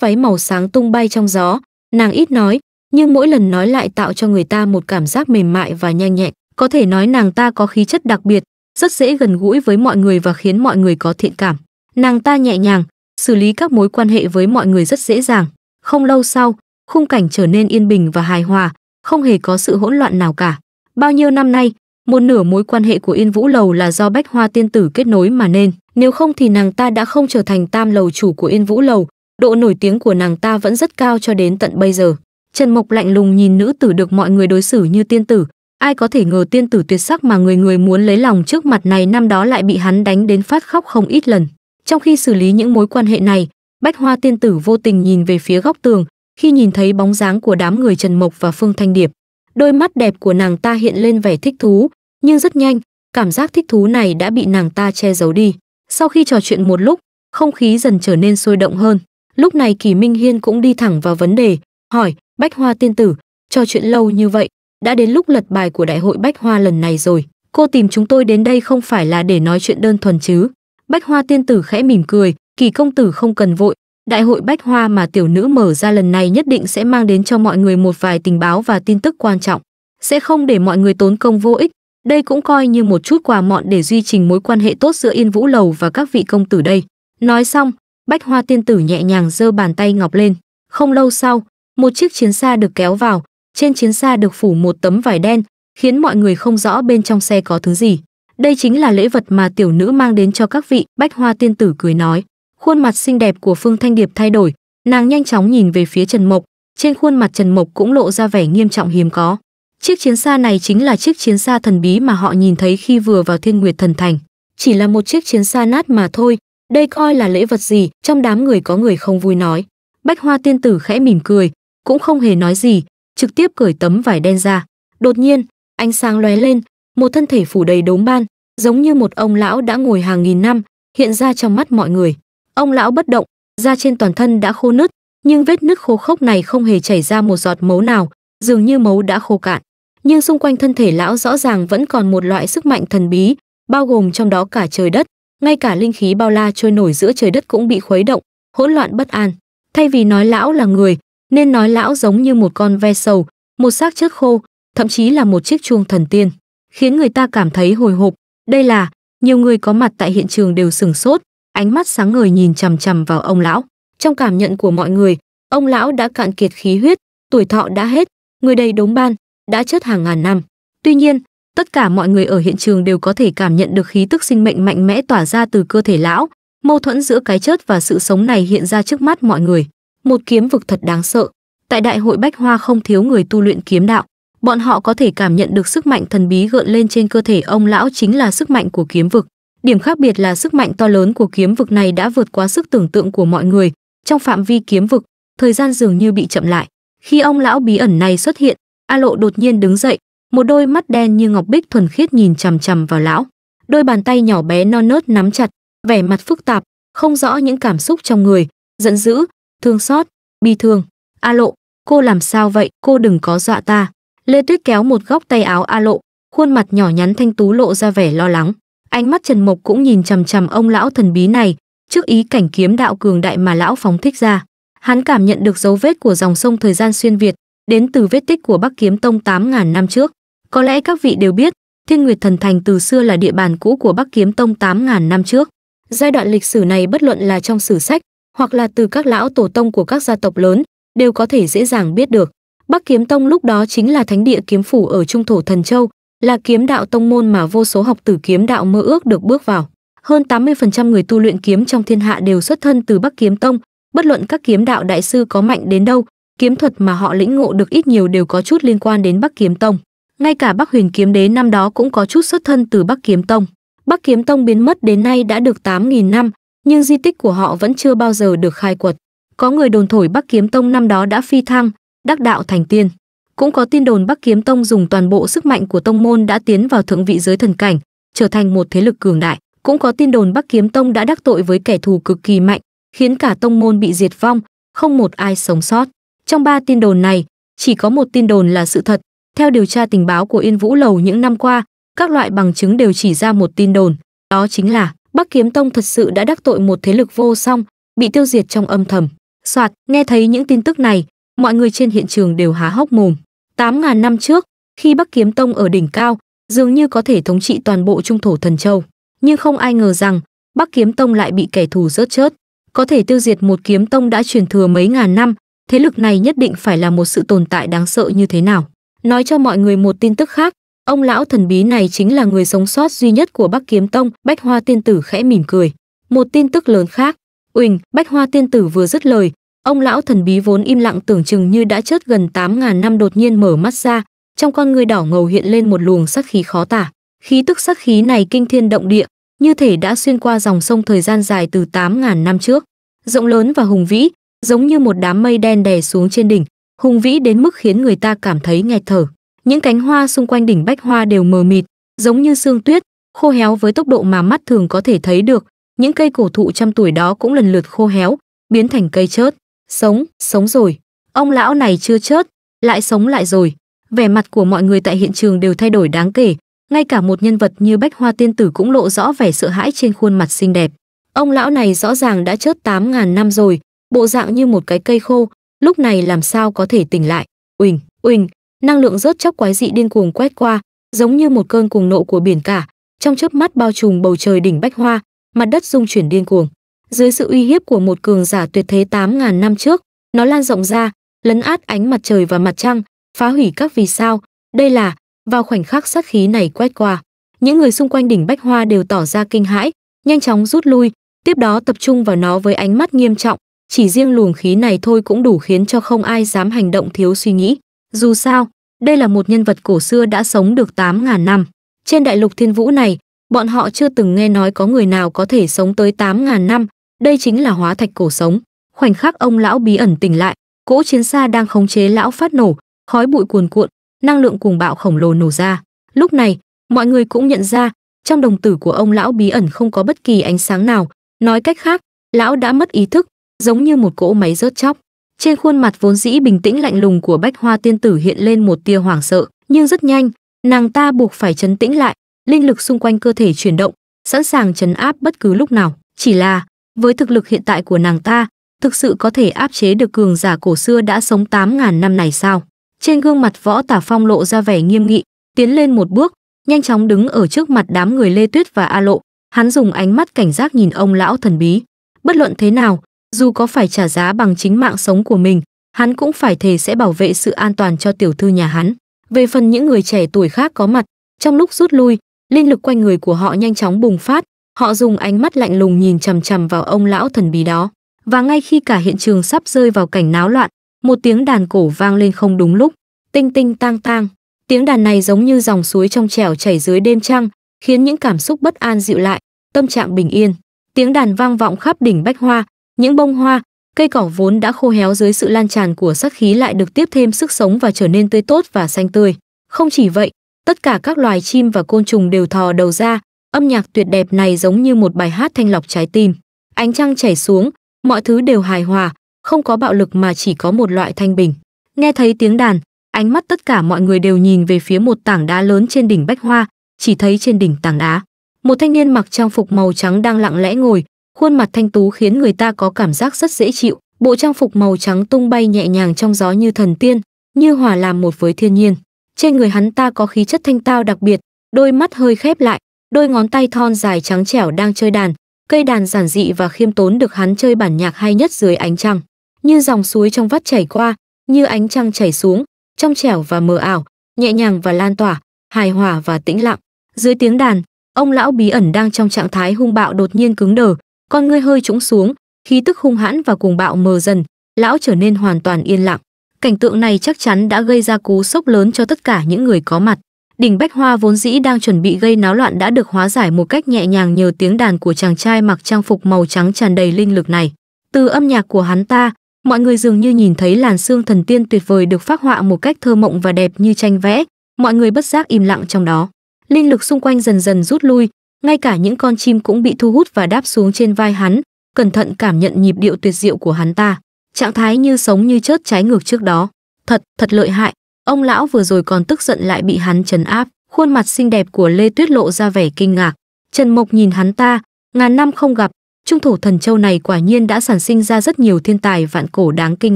váy màu sáng tung bay trong gió, nàng ít nói, nhưng mỗi lần nói lại tạo cho người ta một cảm giác mềm mại và nhanh nhẹn, có thể nói nàng ta có khí chất đặc biệt, rất dễ gần gũi với mọi người và khiến mọi người có thiện cảm. Nàng ta nhẹ nhàng, xử lý các mối quan hệ với mọi người rất dễ dàng. Không lâu sau, khung cảnh trở nên yên bình và hài hòa, không hề có sự hỗn loạn nào cả. Bao nhiêu năm nay, một nửa mối quan hệ của Yên Vũ Lầu là do Bách Hoa Tiên Tử kết nối mà nên, nếu không thì nàng ta đã không trở thành tam lầu chủ của Yên Vũ Lầu, độ nổi tiếng của nàng ta vẫn rất cao cho đến tận bây giờ. Trần Mộc lạnh lùng nhìn nữ tử được mọi người đối xử như tiên tử, ai có thể ngờ tiên tử tuyệt sắc mà người người muốn lấy lòng trước mặt này năm đó lại bị hắn đánh đến phát khóc không ít lần. Trong khi xử lý những mối quan hệ này, Bách Hoa Tiên Tử vô tình nhìn về phía góc tường, khi nhìn thấy bóng dáng của đám người Trần Mộc và Phương Thanh Điệp. Đôi mắt đẹp của nàng ta hiện lên vẻ thích thú, nhưng rất nhanh, cảm giác thích thú này đã bị nàng ta che giấu đi. Sau khi trò chuyện một lúc, không khí dần trở nên sôi động hơn. Lúc này Kỳ Minh Hiên cũng đi thẳng vào vấn đề, hỏi, Bách Hoa Tiên Tử, trò chuyện lâu như vậy, đã đến lúc lật bài của đại hội Bách Hoa lần này rồi. Cô tìm chúng tôi đến đây không phải là để nói chuyện đơn thuần chứ. Bách Hoa tiên tử khẽ mỉm cười, kỳ công tử không cần vội, đại hội bách hoa mà tiểu nữ mở ra lần này nhất định sẽ mang đến cho mọi người một vài tình báo và tin tức quan trọng sẽ không để mọi người tốn công vô ích đây cũng coi như một chút quà mọn để duy trì mối quan hệ tốt giữa yên vũ lầu và các vị công tử đây nói xong bách hoa tiên tử nhẹ nhàng giơ bàn tay ngọc lên không lâu sau một chiếc chiến xa được kéo vào trên chiến xa được phủ một tấm vải đen khiến mọi người không rõ bên trong xe có thứ gì đây chính là lễ vật mà tiểu nữ mang đến cho các vị, Bách Hoa tiên tử cười nói. Khuôn mặt xinh đẹp của Phương Thanh Điệp thay đổi, nàng nhanh chóng nhìn về phía Trần Mộc, trên khuôn mặt Trần Mộc cũng lộ ra vẻ nghiêm trọng hiếm có. Chiếc chiến xa này chính là chiếc chiến xa thần bí mà họ nhìn thấy khi vừa vào Thiên Nguyệt Thần Thành, chỉ là một chiếc chiến xa nát mà thôi, đây coi là lễ vật gì, trong đám người có người không vui nói. Bách Hoa tiên tử khẽ mỉm cười, cũng không hề nói gì, trực tiếp cởi tấm vải đen ra. Đột nhiên, ánh sáng lóe lên, một thân thể phủ đầy đốm ban, giống như một ông lão đã ngồi hàng nghìn năm, hiện ra trong mắt mọi người. Ông lão bất động, da trên toàn thân đã khô nứt, nhưng vết nứt khô khốc này không hề chảy ra một giọt máu nào, dường như máu đã khô cạn. Nhưng xung quanh thân thể lão rõ ràng vẫn còn một loại sức mạnh thần bí, bao gồm trong đó cả trời đất, ngay cả linh khí bao la trôi nổi giữa trời đất cũng bị khuấy động, hỗn loạn bất an. Thay vì nói lão là người, nên nói lão giống như một con ve sầu, một xác chết khô, thậm chí là một chiếc chuông thần tiên khiến người ta cảm thấy hồi hộp. Đây là, nhiều người có mặt tại hiện trường đều sừng sốt, ánh mắt sáng ngời nhìn chằm chằm vào ông lão. Trong cảm nhận của mọi người, ông lão đã cạn kiệt khí huyết, tuổi thọ đã hết, người đầy đống ban, đã chết hàng ngàn năm. Tuy nhiên, tất cả mọi người ở hiện trường đều có thể cảm nhận được khí tức sinh mệnh mạnh mẽ tỏa ra từ cơ thể lão, mâu thuẫn giữa cái chết và sự sống này hiện ra trước mắt mọi người. Một kiếm vực thật đáng sợ. Tại đại hội Bách Hoa không thiếu người tu luyện kiếm đạo, bọn họ có thể cảm nhận được sức mạnh thần bí gợn lên trên cơ thể ông lão chính là sức mạnh của kiếm vực. Điểm khác biệt là sức mạnh to lớn của kiếm vực này đã vượt quá sức tưởng tượng của mọi người. Trong phạm vi kiếm vực, thời gian dường như bị chậm lại. Khi ông lão bí ẩn này xuất hiện, A Lộ đột nhiên đứng dậy, một đôi mắt đen như ngọc bích thuần khiết nhìn chằm chằm vào lão. Đôi bàn tay nhỏ bé non nớt nắm chặt, vẻ mặt phức tạp, không rõ những cảm xúc trong người, giận dữ, thương xót, bi thương. A Lộ, cô làm sao vậy? Cô đừng có dọa ta. Lê Tuyết kéo một góc tay áo A Lộ, khuôn mặt nhỏ nhắn thanh tú lộ ra vẻ lo lắng. Ánh mắt Trần Mộc cũng nhìn chằm chằm ông lão thần bí này, trước ý cảnh kiếm đạo cường đại mà lão phóng thích ra. Hắn cảm nhận được dấu vết của dòng sông thời gian xuyên Việt, đến từ vết tích của Bắc Kiếm Tông 8000 năm trước. Có lẽ các vị đều biết, Thiên Nguyệt Thần Thành từ xưa là địa bàn cũ của Bắc Kiếm Tông 8000 năm trước. Giai đoạn lịch sử này bất luận là trong sử sách hoặc là từ các lão tổ tông của các gia tộc lớn, đều có thể dễ dàng biết được. Bắc Kiếm Tông lúc đó chính là thánh địa kiếm phủ ở Trung Thổ Thần Châu, là kiếm đạo tông môn mà vô số học tử kiếm đạo mơ ước được bước vào. Hơn 80% người tu luyện kiếm trong thiên hạ đều xuất thân từ Bắc Kiếm Tông, bất luận các kiếm đạo đại sư có mạnh đến đâu, kiếm thuật mà họ lĩnh ngộ được ít nhiều đều có chút liên quan đến Bắc Kiếm Tông. Ngay cả Bắc Huyền Kiếm Đế năm đó cũng có chút xuất thân từ Bắc Kiếm Tông. Bắc Kiếm Tông biến mất đến nay đã được 8.000 năm, nhưng di tích của họ vẫn chưa bao giờ được khai quật. Có người đồn thổi Bắc Kiếm Tông năm đó đã phi thăng, đắc đạo thành tiên. Cũng có tin đồn Bắc Kiếm Tông dùng toàn bộ sức mạnh của tông môn đã tiến vào thượng vị giới thần cảnh, trở thành một thế lực cường đại. Cũng có tin đồn Bắc Kiếm Tông đã đắc tội với kẻ thù cực kỳ mạnh, khiến cả tông môn bị diệt vong, không một ai sống sót. Trong ba tin đồn này, chỉ có một tin đồn là sự thật. Theo điều tra tình báo của Yên Vũ Lầu những năm qua, các loại bằng chứng đều chỉ ra một tin đồn, đó chính là Bắc Kiếm Tông thật sự đã đắc tội một thế lực vô song, bị tiêu diệt trong âm thầm. Soạt, nghe thấy những tin tức này, mọi người trên hiện trường đều há hốc mồm. 8.000 năm trước, khi Bắc Kiếm Tông ở đỉnh cao, dường như có thể thống trị toàn bộ trung thổ thần châu. Nhưng không ai ngờ rằng, Bắc Kiếm Tông lại bị kẻ thù rớt chớt. Có thể tiêu diệt một kiếm tông đã truyền thừa mấy ngàn năm, thế lực này nhất định phải là một sự tồn tại đáng sợ như thế nào. Nói cho mọi người một tin tức khác, ông lão thần bí này chính là người sống sót duy nhất của Bắc Kiếm Tông, Bách Hoa Tiên Tử khẽ mỉm cười. Một tin tức lớn khác, Uỳnh, Bách Hoa Tiên Tử vừa dứt lời, Ông lão thần bí vốn im lặng tưởng chừng như đã chết gần 8.000 năm đột nhiên mở mắt ra, trong con người đỏ ngầu hiện lên một luồng sắc khí khó tả. Khí tức sắc khí này kinh thiên động địa, như thể đã xuyên qua dòng sông thời gian dài từ 8.000 năm trước. Rộng lớn và hùng vĩ, giống như một đám mây đen đè xuống trên đỉnh, hùng vĩ đến mức khiến người ta cảm thấy nghẹt thở. Những cánh hoa xung quanh đỉnh bách hoa đều mờ mịt, giống như sương tuyết, khô héo với tốc độ mà mắt thường có thể thấy được. Những cây cổ thụ trăm tuổi đó cũng lần lượt khô héo, biến thành cây chết. Sống, sống rồi. Ông lão này chưa chết, lại sống lại rồi. Vẻ mặt của mọi người tại hiện trường đều thay đổi đáng kể, ngay cả một nhân vật như Bách Hoa Tiên Tử cũng lộ rõ vẻ sợ hãi trên khuôn mặt xinh đẹp. Ông lão này rõ ràng đã chết tám ngàn năm rồi, bộ dạng như một cái cây khô, lúc này làm sao có thể tỉnh lại. Uỳnh, uỳnh, năng lượng rớt chóc quái dị điên cuồng quét qua, giống như một cơn cuồng nộ của biển cả, trong chớp mắt bao trùm bầu trời đỉnh Bách Hoa, mặt đất rung chuyển điên cuồng dưới sự uy hiếp của một cường giả tuyệt thế 8.000 năm trước, nó lan rộng ra, lấn át ánh mặt trời và mặt trăng, phá hủy các vì sao. Đây là, vào khoảnh khắc sát khí này quét qua, những người xung quanh đỉnh Bách Hoa đều tỏ ra kinh hãi, nhanh chóng rút lui, tiếp đó tập trung vào nó với ánh mắt nghiêm trọng, chỉ riêng luồng khí này thôi cũng đủ khiến cho không ai dám hành động thiếu suy nghĩ. Dù sao, đây là một nhân vật cổ xưa đã sống được 8.000 năm. Trên đại lục thiên vũ này, bọn họ chưa từng nghe nói có người nào có thể sống tới 8.000 năm, đây chính là hóa thạch cổ sống khoảnh khắc ông lão bí ẩn tỉnh lại cỗ chiến xa đang khống chế lão phát nổ khói bụi cuồn cuộn năng lượng cuồng bạo khổng lồ nổ ra lúc này mọi người cũng nhận ra trong đồng tử của ông lão bí ẩn không có bất kỳ ánh sáng nào nói cách khác lão đã mất ý thức giống như một cỗ máy rớt chóc trên khuôn mặt vốn dĩ bình tĩnh lạnh lùng của bách hoa tiên tử hiện lên một tia hoảng sợ nhưng rất nhanh nàng ta buộc phải chấn tĩnh lại linh lực xung quanh cơ thể chuyển động sẵn sàng chấn áp bất cứ lúc nào chỉ là với thực lực hiện tại của nàng ta, thực sự có thể áp chế được cường giả cổ xưa đã sống 8.000 năm này sao? Trên gương mặt võ tả phong lộ ra vẻ nghiêm nghị, tiến lên một bước, nhanh chóng đứng ở trước mặt đám người Lê Tuyết và A Lộ. Hắn dùng ánh mắt cảnh giác nhìn ông lão thần bí. Bất luận thế nào, dù có phải trả giá bằng chính mạng sống của mình, hắn cũng phải thề sẽ bảo vệ sự an toàn cho tiểu thư nhà hắn. Về phần những người trẻ tuổi khác có mặt, trong lúc rút lui, linh lực quanh người của họ nhanh chóng bùng phát, Họ dùng ánh mắt lạnh lùng nhìn chằm chằm vào ông lão thần bí đó. Và ngay khi cả hiện trường sắp rơi vào cảnh náo loạn, một tiếng đàn cổ vang lên không đúng lúc, tinh tinh tang tang. Tiếng đàn này giống như dòng suối trong trẻo chảy dưới đêm trăng, khiến những cảm xúc bất an dịu lại, tâm trạng bình yên. Tiếng đàn vang vọng khắp đỉnh bách hoa, những bông hoa, cây cỏ vốn đã khô héo dưới sự lan tràn của sắc khí lại được tiếp thêm sức sống và trở nên tươi tốt và xanh tươi. Không chỉ vậy, tất cả các loài chim và côn trùng đều thò đầu ra, Âm nhạc tuyệt đẹp này giống như một bài hát thanh lọc trái tim. Ánh trăng chảy xuống, mọi thứ đều hài hòa, không có bạo lực mà chỉ có một loại thanh bình. Nghe thấy tiếng đàn, ánh mắt tất cả mọi người đều nhìn về phía một tảng đá lớn trên đỉnh Bách Hoa, chỉ thấy trên đỉnh tảng đá, một thanh niên mặc trang phục màu trắng đang lặng lẽ ngồi, khuôn mặt thanh tú khiến người ta có cảm giác rất dễ chịu, bộ trang phục màu trắng tung bay nhẹ nhàng trong gió như thần tiên, như hòa làm một với thiên nhiên. Trên người hắn ta có khí chất thanh tao đặc biệt, đôi mắt hơi khép lại, đôi ngón tay thon dài trắng trẻo đang chơi đàn, cây đàn giản dị và khiêm tốn được hắn chơi bản nhạc hay nhất dưới ánh trăng, như dòng suối trong vắt chảy qua, như ánh trăng chảy xuống, trong trẻo và mờ ảo, nhẹ nhàng và lan tỏa, hài hòa và tĩnh lặng. Dưới tiếng đàn, ông lão bí ẩn đang trong trạng thái hung bạo đột nhiên cứng đờ, con ngươi hơi trũng xuống, khí tức hung hãn và cuồng bạo mờ dần, lão trở nên hoàn toàn yên lặng. Cảnh tượng này chắc chắn đã gây ra cú sốc lớn cho tất cả những người có mặt. Đỉnh Bách Hoa vốn dĩ đang chuẩn bị gây náo loạn đã được hóa giải một cách nhẹ nhàng nhờ tiếng đàn của chàng trai mặc trang phục màu trắng tràn đầy linh lực này. Từ âm nhạc của hắn ta, mọi người dường như nhìn thấy làn xương thần tiên tuyệt vời được phác họa một cách thơ mộng và đẹp như tranh vẽ, mọi người bất giác im lặng trong đó. Linh lực xung quanh dần dần rút lui, ngay cả những con chim cũng bị thu hút và đáp xuống trên vai hắn, cẩn thận cảm nhận nhịp điệu tuyệt diệu của hắn ta. Trạng thái như sống như chết trái ngược trước đó. Thật, thật lợi hại, Ông lão vừa rồi còn tức giận lại bị hắn trấn áp, khuôn mặt xinh đẹp của Lê Tuyết lộ ra vẻ kinh ngạc. Trần Mộc nhìn hắn ta, ngàn năm không gặp, trung thổ thần châu này quả nhiên đã sản sinh ra rất nhiều thiên tài vạn cổ đáng kinh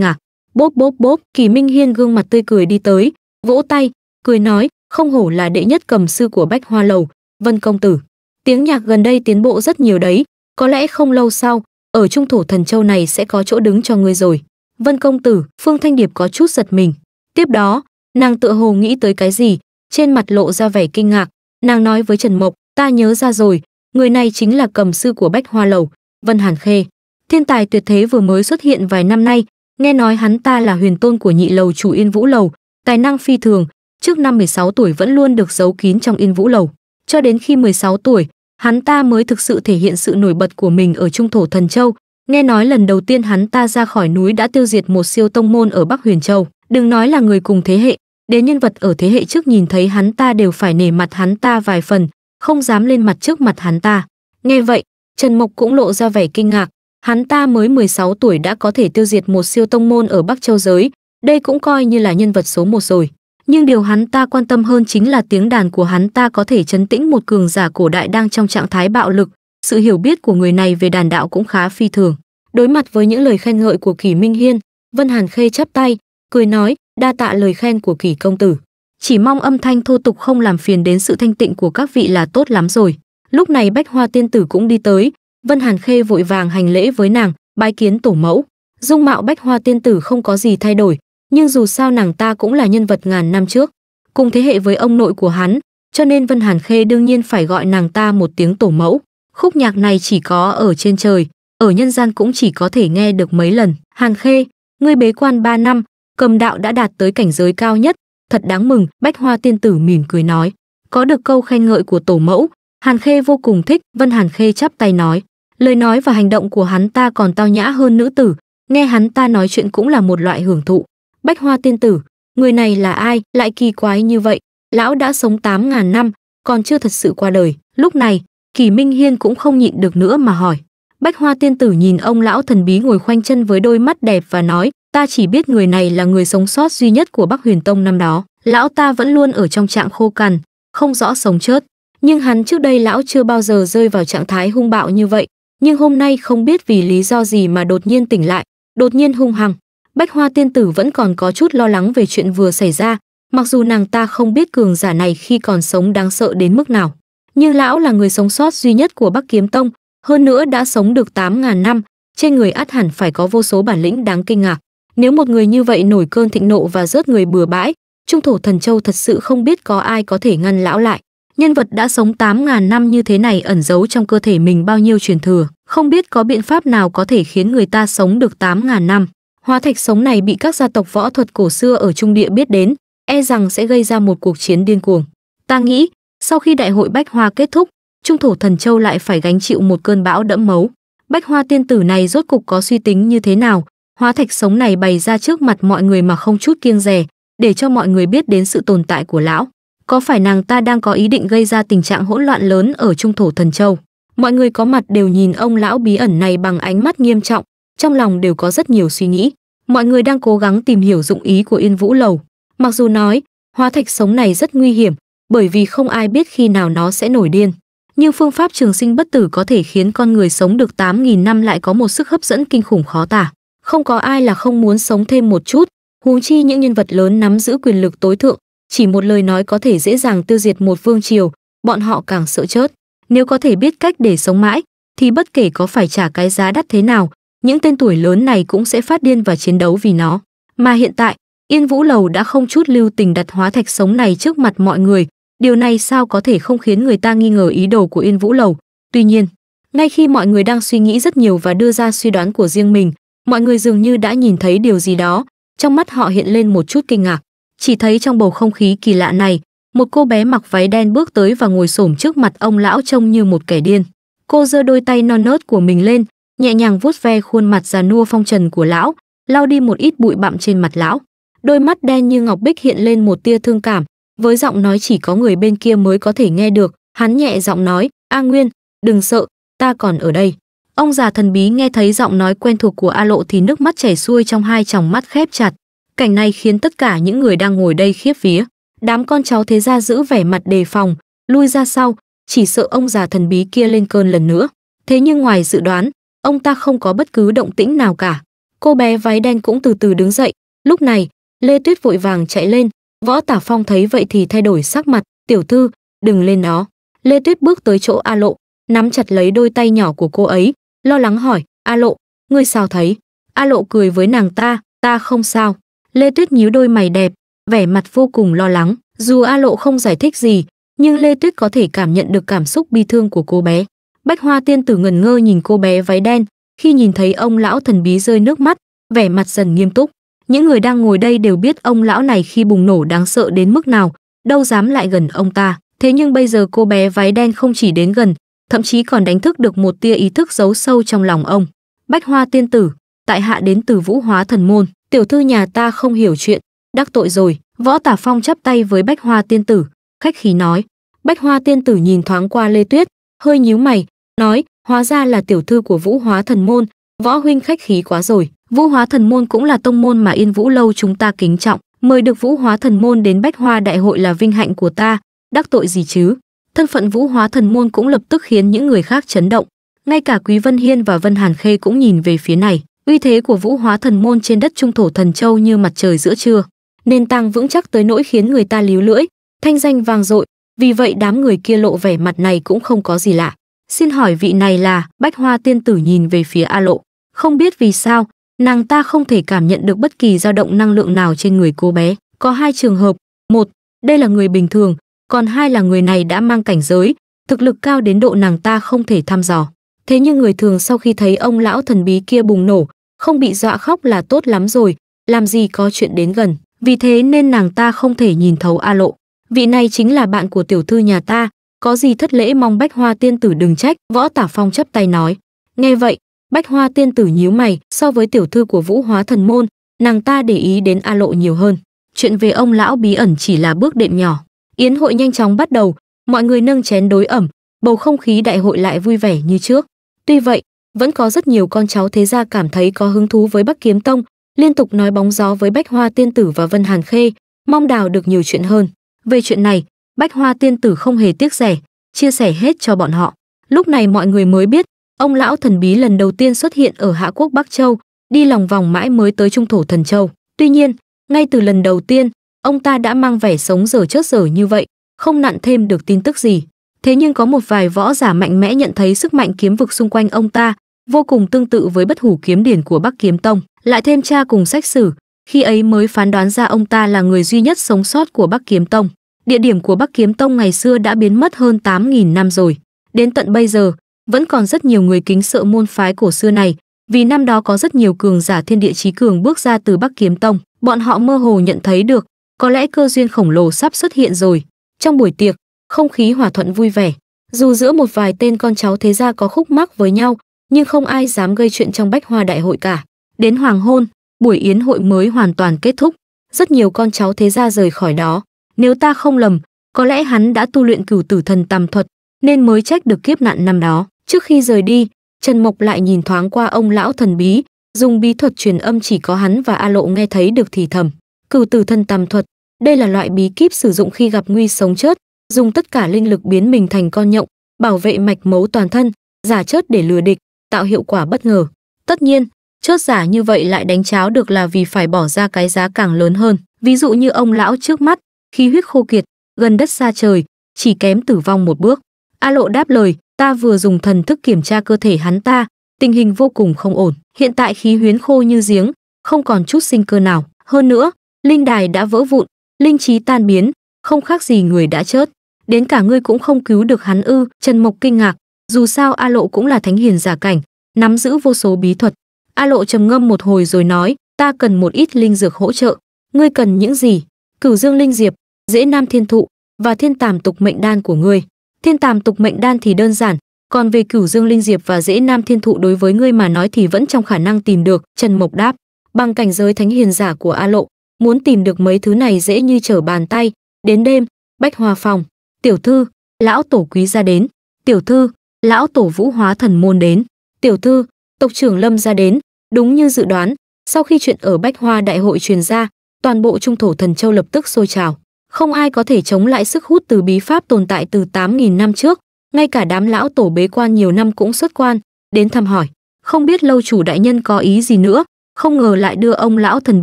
ngạc. Bốp bốp bốp, Kỳ Minh Hiên gương mặt tươi cười đi tới, vỗ tay, cười nói, không hổ là đệ nhất cầm sư của Bách Hoa Lầu, Vân Công Tử. Tiếng nhạc gần đây tiến bộ rất nhiều đấy, có lẽ không lâu sau, ở trung thổ thần châu này sẽ có chỗ đứng cho ngươi rồi. Vân Công Tử, Phương Thanh Điệp có chút giật mình. Tiếp đó, Nàng tựa hồ nghĩ tới cái gì, trên mặt lộ ra vẻ kinh ngạc, nàng nói với Trần Mộc, ta nhớ ra rồi, người này chính là cầm sư của Bách Hoa Lầu, Vân Hàn Khê. Thiên tài tuyệt thế vừa mới xuất hiện vài năm nay, nghe nói hắn ta là huyền tôn của nhị lầu chủ Yên Vũ Lầu, tài năng phi thường, trước năm 16 tuổi vẫn luôn được giấu kín trong Yên Vũ Lầu. Cho đến khi 16 tuổi, hắn ta mới thực sự thể hiện sự nổi bật của mình ở Trung Thổ Thần Châu, nghe nói lần đầu tiên hắn ta ra khỏi núi đã tiêu diệt một siêu tông môn ở Bắc Huyền Châu. Đừng nói là người cùng thế hệ, đến nhân vật ở thế hệ trước nhìn thấy hắn ta đều phải nể mặt hắn ta vài phần, không dám lên mặt trước mặt hắn ta. Nghe vậy, Trần Mộc cũng lộ ra vẻ kinh ngạc, hắn ta mới 16 tuổi đã có thể tiêu diệt một siêu tông môn ở Bắc Châu giới, đây cũng coi như là nhân vật số một rồi. Nhưng điều hắn ta quan tâm hơn chính là tiếng đàn của hắn ta có thể chấn tĩnh một cường giả cổ đại đang trong trạng thái bạo lực. Sự hiểu biết của người này về đàn đạo cũng khá phi thường. Đối mặt với những lời khen ngợi của Kỷ Minh Hiên, Vân Hàn Khê chắp tay, cười nói, đa tạ lời khen của kỳ công tử. Chỉ mong âm thanh thô tục không làm phiền đến sự thanh tịnh của các vị là tốt lắm rồi. Lúc này bách hoa tiên tử cũng đi tới, Vân Hàn Khê vội vàng hành lễ với nàng, bái kiến tổ mẫu. Dung mạo bách hoa tiên tử không có gì thay đổi, nhưng dù sao nàng ta cũng là nhân vật ngàn năm trước, cùng thế hệ với ông nội của hắn, cho nên Vân Hàn Khê đương nhiên phải gọi nàng ta một tiếng tổ mẫu. Khúc nhạc này chỉ có ở trên trời, ở nhân gian cũng chỉ có thể nghe được mấy lần. Hàn Khê, ngươi bế quan 3 năm, cầm đạo đã đạt tới cảnh giới cao nhất thật đáng mừng bách hoa tiên tử mỉm cười nói có được câu khen ngợi của tổ mẫu hàn khê vô cùng thích vân hàn khê chắp tay nói lời nói và hành động của hắn ta còn tao nhã hơn nữ tử nghe hắn ta nói chuyện cũng là một loại hưởng thụ bách hoa tiên tử người này là ai lại kỳ quái như vậy lão đã sống tám ngàn năm còn chưa thật sự qua đời lúc này kỳ minh hiên cũng không nhịn được nữa mà hỏi bách hoa tiên tử nhìn ông lão thần bí ngồi khoanh chân với đôi mắt đẹp và nói ta chỉ biết người này là người sống sót duy nhất của bắc huyền tông năm đó lão ta vẫn luôn ở trong trạng khô cằn không rõ sống chết nhưng hắn trước đây lão chưa bao giờ rơi vào trạng thái hung bạo như vậy nhưng hôm nay không biết vì lý do gì mà đột nhiên tỉnh lại đột nhiên hung hăng bách hoa tiên tử vẫn còn có chút lo lắng về chuyện vừa xảy ra mặc dù nàng ta không biết cường giả này khi còn sống đáng sợ đến mức nào nhưng lão là người sống sót duy nhất của bắc kiếm tông hơn nữa đã sống được 8.000 năm trên người át hẳn phải có vô số bản lĩnh đáng kinh ngạc nếu một người như vậy nổi cơn thịnh nộ và rớt người bừa bãi, trung thổ thần châu thật sự không biết có ai có thể ngăn lão lại. Nhân vật đã sống 8.000 năm như thế này ẩn giấu trong cơ thể mình bao nhiêu truyền thừa, không biết có biện pháp nào có thể khiến người ta sống được 8.000 năm. Hóa thạch sống này bị các gia tộc võ thuật cổ xưa ở Trung Địa biết đến, e rằng sẽ gây ra một cuộc chiến điên cuồng. Ta nghĩ, sau khi đại hội Bách Hoa kết thúc, Trung thổ thần châu lại phải gánh chịu một cơn bão đẫm máu. Bách Hoa tiên tử này rốt cục có suy tính như thế nào, hóa thạch sống này bày ra trước mặt mọi người mà không chút kiêng rẻ, để cho mọi người biết đến sự tồn tại của lão. Có phải nàng ta đang có ý định gây ra tình trạng hỗn loạn lớn ở trung thổ thần châu? Mọi người có mặt đều nhìn ông lão bí ẩn này bằng ánh mắt nghiêm trọng, trong lòng đều có rất nhiều suy nghĩ. Mọi người đang cố gắng tìm hiểu dụng ý của Yên Vũ Lầu. Mặc dù nói, hóa thạch sống này rất nguy hiểm, bởi vì không ai biết khi nào nó sẽ nổi điên. Nhưng phương pháp trường sinh bất tử có thể khiến con người sống được 8.000 năm lại có một sức hấp dẫn kinh khủng khó tả không có ai là không muốn sống thêm một chút, huống chi những nhân vật lớn nắm giữ quyền lực tối thượng, chỉ một lời nói có thể dễ dàng tiêu diệt một vương triều, bọn họ càng sợ chết. Nếu có thể biết cách để sống mãi, thì bất kể có phải trả cái giá đắt thế nào, những tên tuổi lớn này cũng sẽ phát điên và chiến đấu vì nó. Mà hiện tại, Yên Vũ Lầu đã không chút lưu tình đặt hóa thạch sống này trước mặt mọi người, điều này sao có thể không khiến người ta nghi ngờ ý đồ của Yên Vũ Lầu. Tuy nhiên, ngay khi mọi người đang suy nghĩ rất nhiều và đưa ra suy đoán của riêng mình, mọi người dường như đã nhìn thấy điều gì đó, trong mắt họ hiện lên một chút kinh ngạc. Chỉ thấy trong bầu không khí kỳ lạ này, một cô bé mặc váy đen bước tới và ngồi xổm trước mặt ông lão trông như một kẻ điên. Cô giơ đôi tay non nớt của mình lên, nhẹ nhàng vuốt ve khuôn mặt già nua phong trần của lão, lau đi một ít bụi bặm trên mặt lão. Đôi mắt đen như ngọc bích hiện lên một tia thương cảm, với giọng nói chỉ có người bên kia mới có thể nghe được, hắn nhẹ giọng nói, "A Nguyên, đừng sợ, ta còn ở đây." Ông già thần bí nghe thấy giọng nói quen thuộc của A Lộ thì nước mắt chảy xuôi trong hai tròng mắt khép chặt. Cảnh này khiến tất cả những người đang ngồi đây khiếp vía. Đám con cháu thế gia giữ vẻ mặt đề phòng, lui ra sau, chỉ sợ ông già thần bí kia lên cơn lần nữa. Thế nhưng ngoài dự đoán, ông ta không có bất cứ động tĩnh nào cả. Cô bé váy đen cũng từ từ đứng dậy. Lúc này, Lê Tuyết vội vàng chạy lên, võ tả phong thấy vậy thì thay đổi sắc mặt, tiểu thư, đừng lên nó. Lê Tuyết bước tới chỗ A Lộ, nắm chặt lấy đôi tay nhỏ của cô ấy, lo lắng hỏi, A Lộ, ngươi sao thấy? A Lộ cười với nàng ta, ta không sao. Lê Tuyết nhíu đôi mày đẹp, vẻ mặt vô cùng lo lắng. Dù A Lộ không giải thích gì, nhưng Lê Tuyết có thể cảm nhận được cảm xúc bi thương của cô bé. Bách Hoa Tiên Tử ngần ngơ nhìn cô bé váy đen, khi nhìn thấy ông lão thần bí rơi nước mắt, vẻ mặt dần nghiêm túc. Những người đang ngồi đây đều biết ông lão này khi bùng nổ đáng sợ đến mức nào, đâu dám lại gần ông ta. Thế nhưng bây giờ cô bé váy đen không chỉ đến gần, thậm chí còn đánh thức được một tia ý thức giấu sâu trong lòng ông. Bách Hoa tiên tử, tại hạ đến từ Vũ Hóa thần môn, tiểu thư nhà ta không hiểu chuyện, đắc tội rồi. Võ Tả Phong chắp tay với Bách Hoa tiên tử, khách khí nói. Bách Hoa tiên tử nhìn thoáng qua Lê Tuyết, hơi nhíu mày, nói, hóa ra là tiểu thư của Vũ Hóa thần môn, võ huynh khách khí quá rồi. Vũ Hóa thần môn cũng là tông môn mà Yên Vũ lâu chúng ta kính trọng, mời được Vũ Hóa thần môn đến Bách Hoa đại hội là vinh hạnh của ta, đắc tội gì chứ? Thân phận Vũ Hóa Thần Môn cũng lập tức khiến những người khác chấn động, ngay cả Quý Vân Hiên và Vân Hàn Khê cũng nhìn về phía này. Uy thế của Vũ Hóa Thần Môn trên đất Trung Thổ Thần Châu như mặt trời giữa trưa, nền tảng vững chắc tới nỗi khiến người ta líu lưỡi, thanh danh vang dội, vì vậy đám người kia lộ vẻ mặt này cũng không có gì lạ. Xin hỏi vị này là Bách Hoa Tiên Tử nhìn về phía A Lộ. Không biết vì sao, nàng ta không thể cảm nhận được bất kỳ dao động năng lượng nào trên người cô bé. Có hai trường hợp. Một, đây là người bình thường, còn hai là người này đã mang cảnh giới, thực lực cao đến độ nàng ta không thể thăm dò. Thế nhưng người thường sau khi thấy ông lão thần bí kia bùng nổ, không bị dọa khóc là tốt lắm rồi, làm gì có chuyện đến gần. Vì thế nên nàng ta không thể nhìn thấu A Lộ. Vị này chính là bạn của tiểu thư nhà ta, có gì thất lễ mong Bách Hoa tiên tử đừng trách, Võ Tả Phong chấp tay nói. Nghe vậy, Bách Hoa tiên tử nhíu mày, so với tiểu thư của Vũ Hóa Thần môn, nàng ta để ý đến A Lộ nhiều hơn. Chuyện về ông lão bí ẩn chỉ là bước đệm nhỏ, Yến hội nhanh chóng bắt đầu, mọi người nâng chén đối ẩm, bầu không khí đại hội lại vui vẻ như trước. Tuy vậy, vẫn có rất nhiều con cháu thế gia cảm thấy có hứng thú với Bắc Kiếm Tông, liên tục nói bóng gió với Bách Hoa Tiên Tử và Vân Hàn Khê, mong đào được nhiều chuyện hơn. Về chuyện này, Bách Hoa Tiên Tử không hề tiếc rẻ, chia sẻ hết cho bọn họ. Lúc này mọi người mới biết, ông lão thần bí lần đầu tiên xuất hiện ở Hạ Quốc Bắc Châu, đi lòng vòng mãi mới tới Trung Thổ Thần Châu. Tuy nhiên, ngay từ lần đầu tiên, Ông ta đã mang vẻ sống dở chớt dở như vậy, không nặn thêm được tin tức gì. Thế nhưng có một vài võ giả mạnh mẽ nhận thấy sức mạnh kiếm vực xung quanh ông ta, vô cùng tương tự với bất hủ kiếm điển của Bắc Kiếm Tông, lại thêm cha cùng sách sử, khi ấy mới phán đoán ra ông ta là người duy nhất sống sót của Bắc Kiếm Tông. Địa điểm của Bắc Kiếm Tông ngày xưa đã biến mất hơn 8.000 năm rồi. Đến tận bây giờ, vẫn còn rất nhiều người kính sợ môn phái cổ xưa này, vì năm đó có rất nhiều cường giả thiên địa trí cường bước ra từ Bắc Kiếm Tông. Bọn họ mơ hồ nhận thấy được, có lẽ cơ duyên khổng lồ sắp xuất hiện rồi. Trong buổi tiệc, không khí hòa thuận vui vẻ. Dù giữa một vài tên con cháu thế gia có khúc mắc với nhau, nhưng không ai dám gây chuyện trong bách hoa đại hội cả. Đến hoàng hôn, buổi yến hội mới hoàn toàn kết thúc. Rất nhiều con cháu thế gia rời khỏi đó. Nếu ta không lầm, có lẽ hắn đã tu luyện cửu tử thần tàm thuật, nên mới trách được kiếp nạn năm đó. Trước khi rời đi, Trần Mộc lại nhìn thoáng qua ông lão thần bí, dùng bí thuật truyền âm chỉ có hắn và A Lộ nghe thấy được thì thầm. Cửu tử thần tàm thuật, đây là loại bí kíp sử dụng khi gặp nguy sống chết, dùng tất cả linh lực biến mình thành con nhộng, bảo vệ mạch máu toàn thân, giả chớt để lừa địch, tạo hiệu quả bất ngờ. Tất nhiên, chớt giả như vậy lại đánh cháo được là vì phải bỏ ra cái giá càng lớn hơn. Ví dụ như ông lão trước mắt, khí huyết khô kiệt, gần đất xa trời, chỉ kém tử vong một bước. A Lộ đáp lời, ta vừa dùng thần thức kiểm tra cơ thể hắn ta, tình hình vô cùng không ổn. Hiện tại khí huyến khô như giếng, không còn chút sinh cơ nào. Hơn nữa, linh đài đã vỡ vụn linh trí tan biến không khác gì người đã chết đến cả ngươi cũng không cứu được hắn ư trần mộc kinh ngạc dù sao a lộ cũng là thánh hiền giả cảnh nắm giữ vô số bí thuật a lộ trầm ngâm một hồi rồi nói ta cần một ít linh dược hỗ trợ ngươi cần những gì cửu dương linh diệp dễ nam thiên thụ và thiên tàm tục mệnh đan của ngươi thiên tàm tục mệnh đan thì đơn giản còn về cửu dương linh diệp và dễ nam thiên thụ đối với ngươi mà nói thì vẫn trong khả năng tìm được trần mộc đáp bằng cảnh giới thánh hiền giả của a lộ muốn tìm được mấy thứ này dễ như trở bàn tay đến đêm bách hòa phòng tiểu thư lão tổ quý ra đến tiểu thư lão tổ vũ hóa thần môn đến tiểu thư tộc trưởng lâm ra đến đúng như dự đoán sau khi chuyện ở bách hoa đại hội truyền ra toàn bộ trung thổ thần châu lập tức sôi trào không ai có thể chống lại sức hút từ bí pháp tồn tại từ 8.000 năm trước ngay cả đám lão tổ bế quan nhiều năm cũng xuất quan đến thăm hỏi không biết lâu chủ đại nhân có ý gì nữa không ngờ lại đưa ông lão thần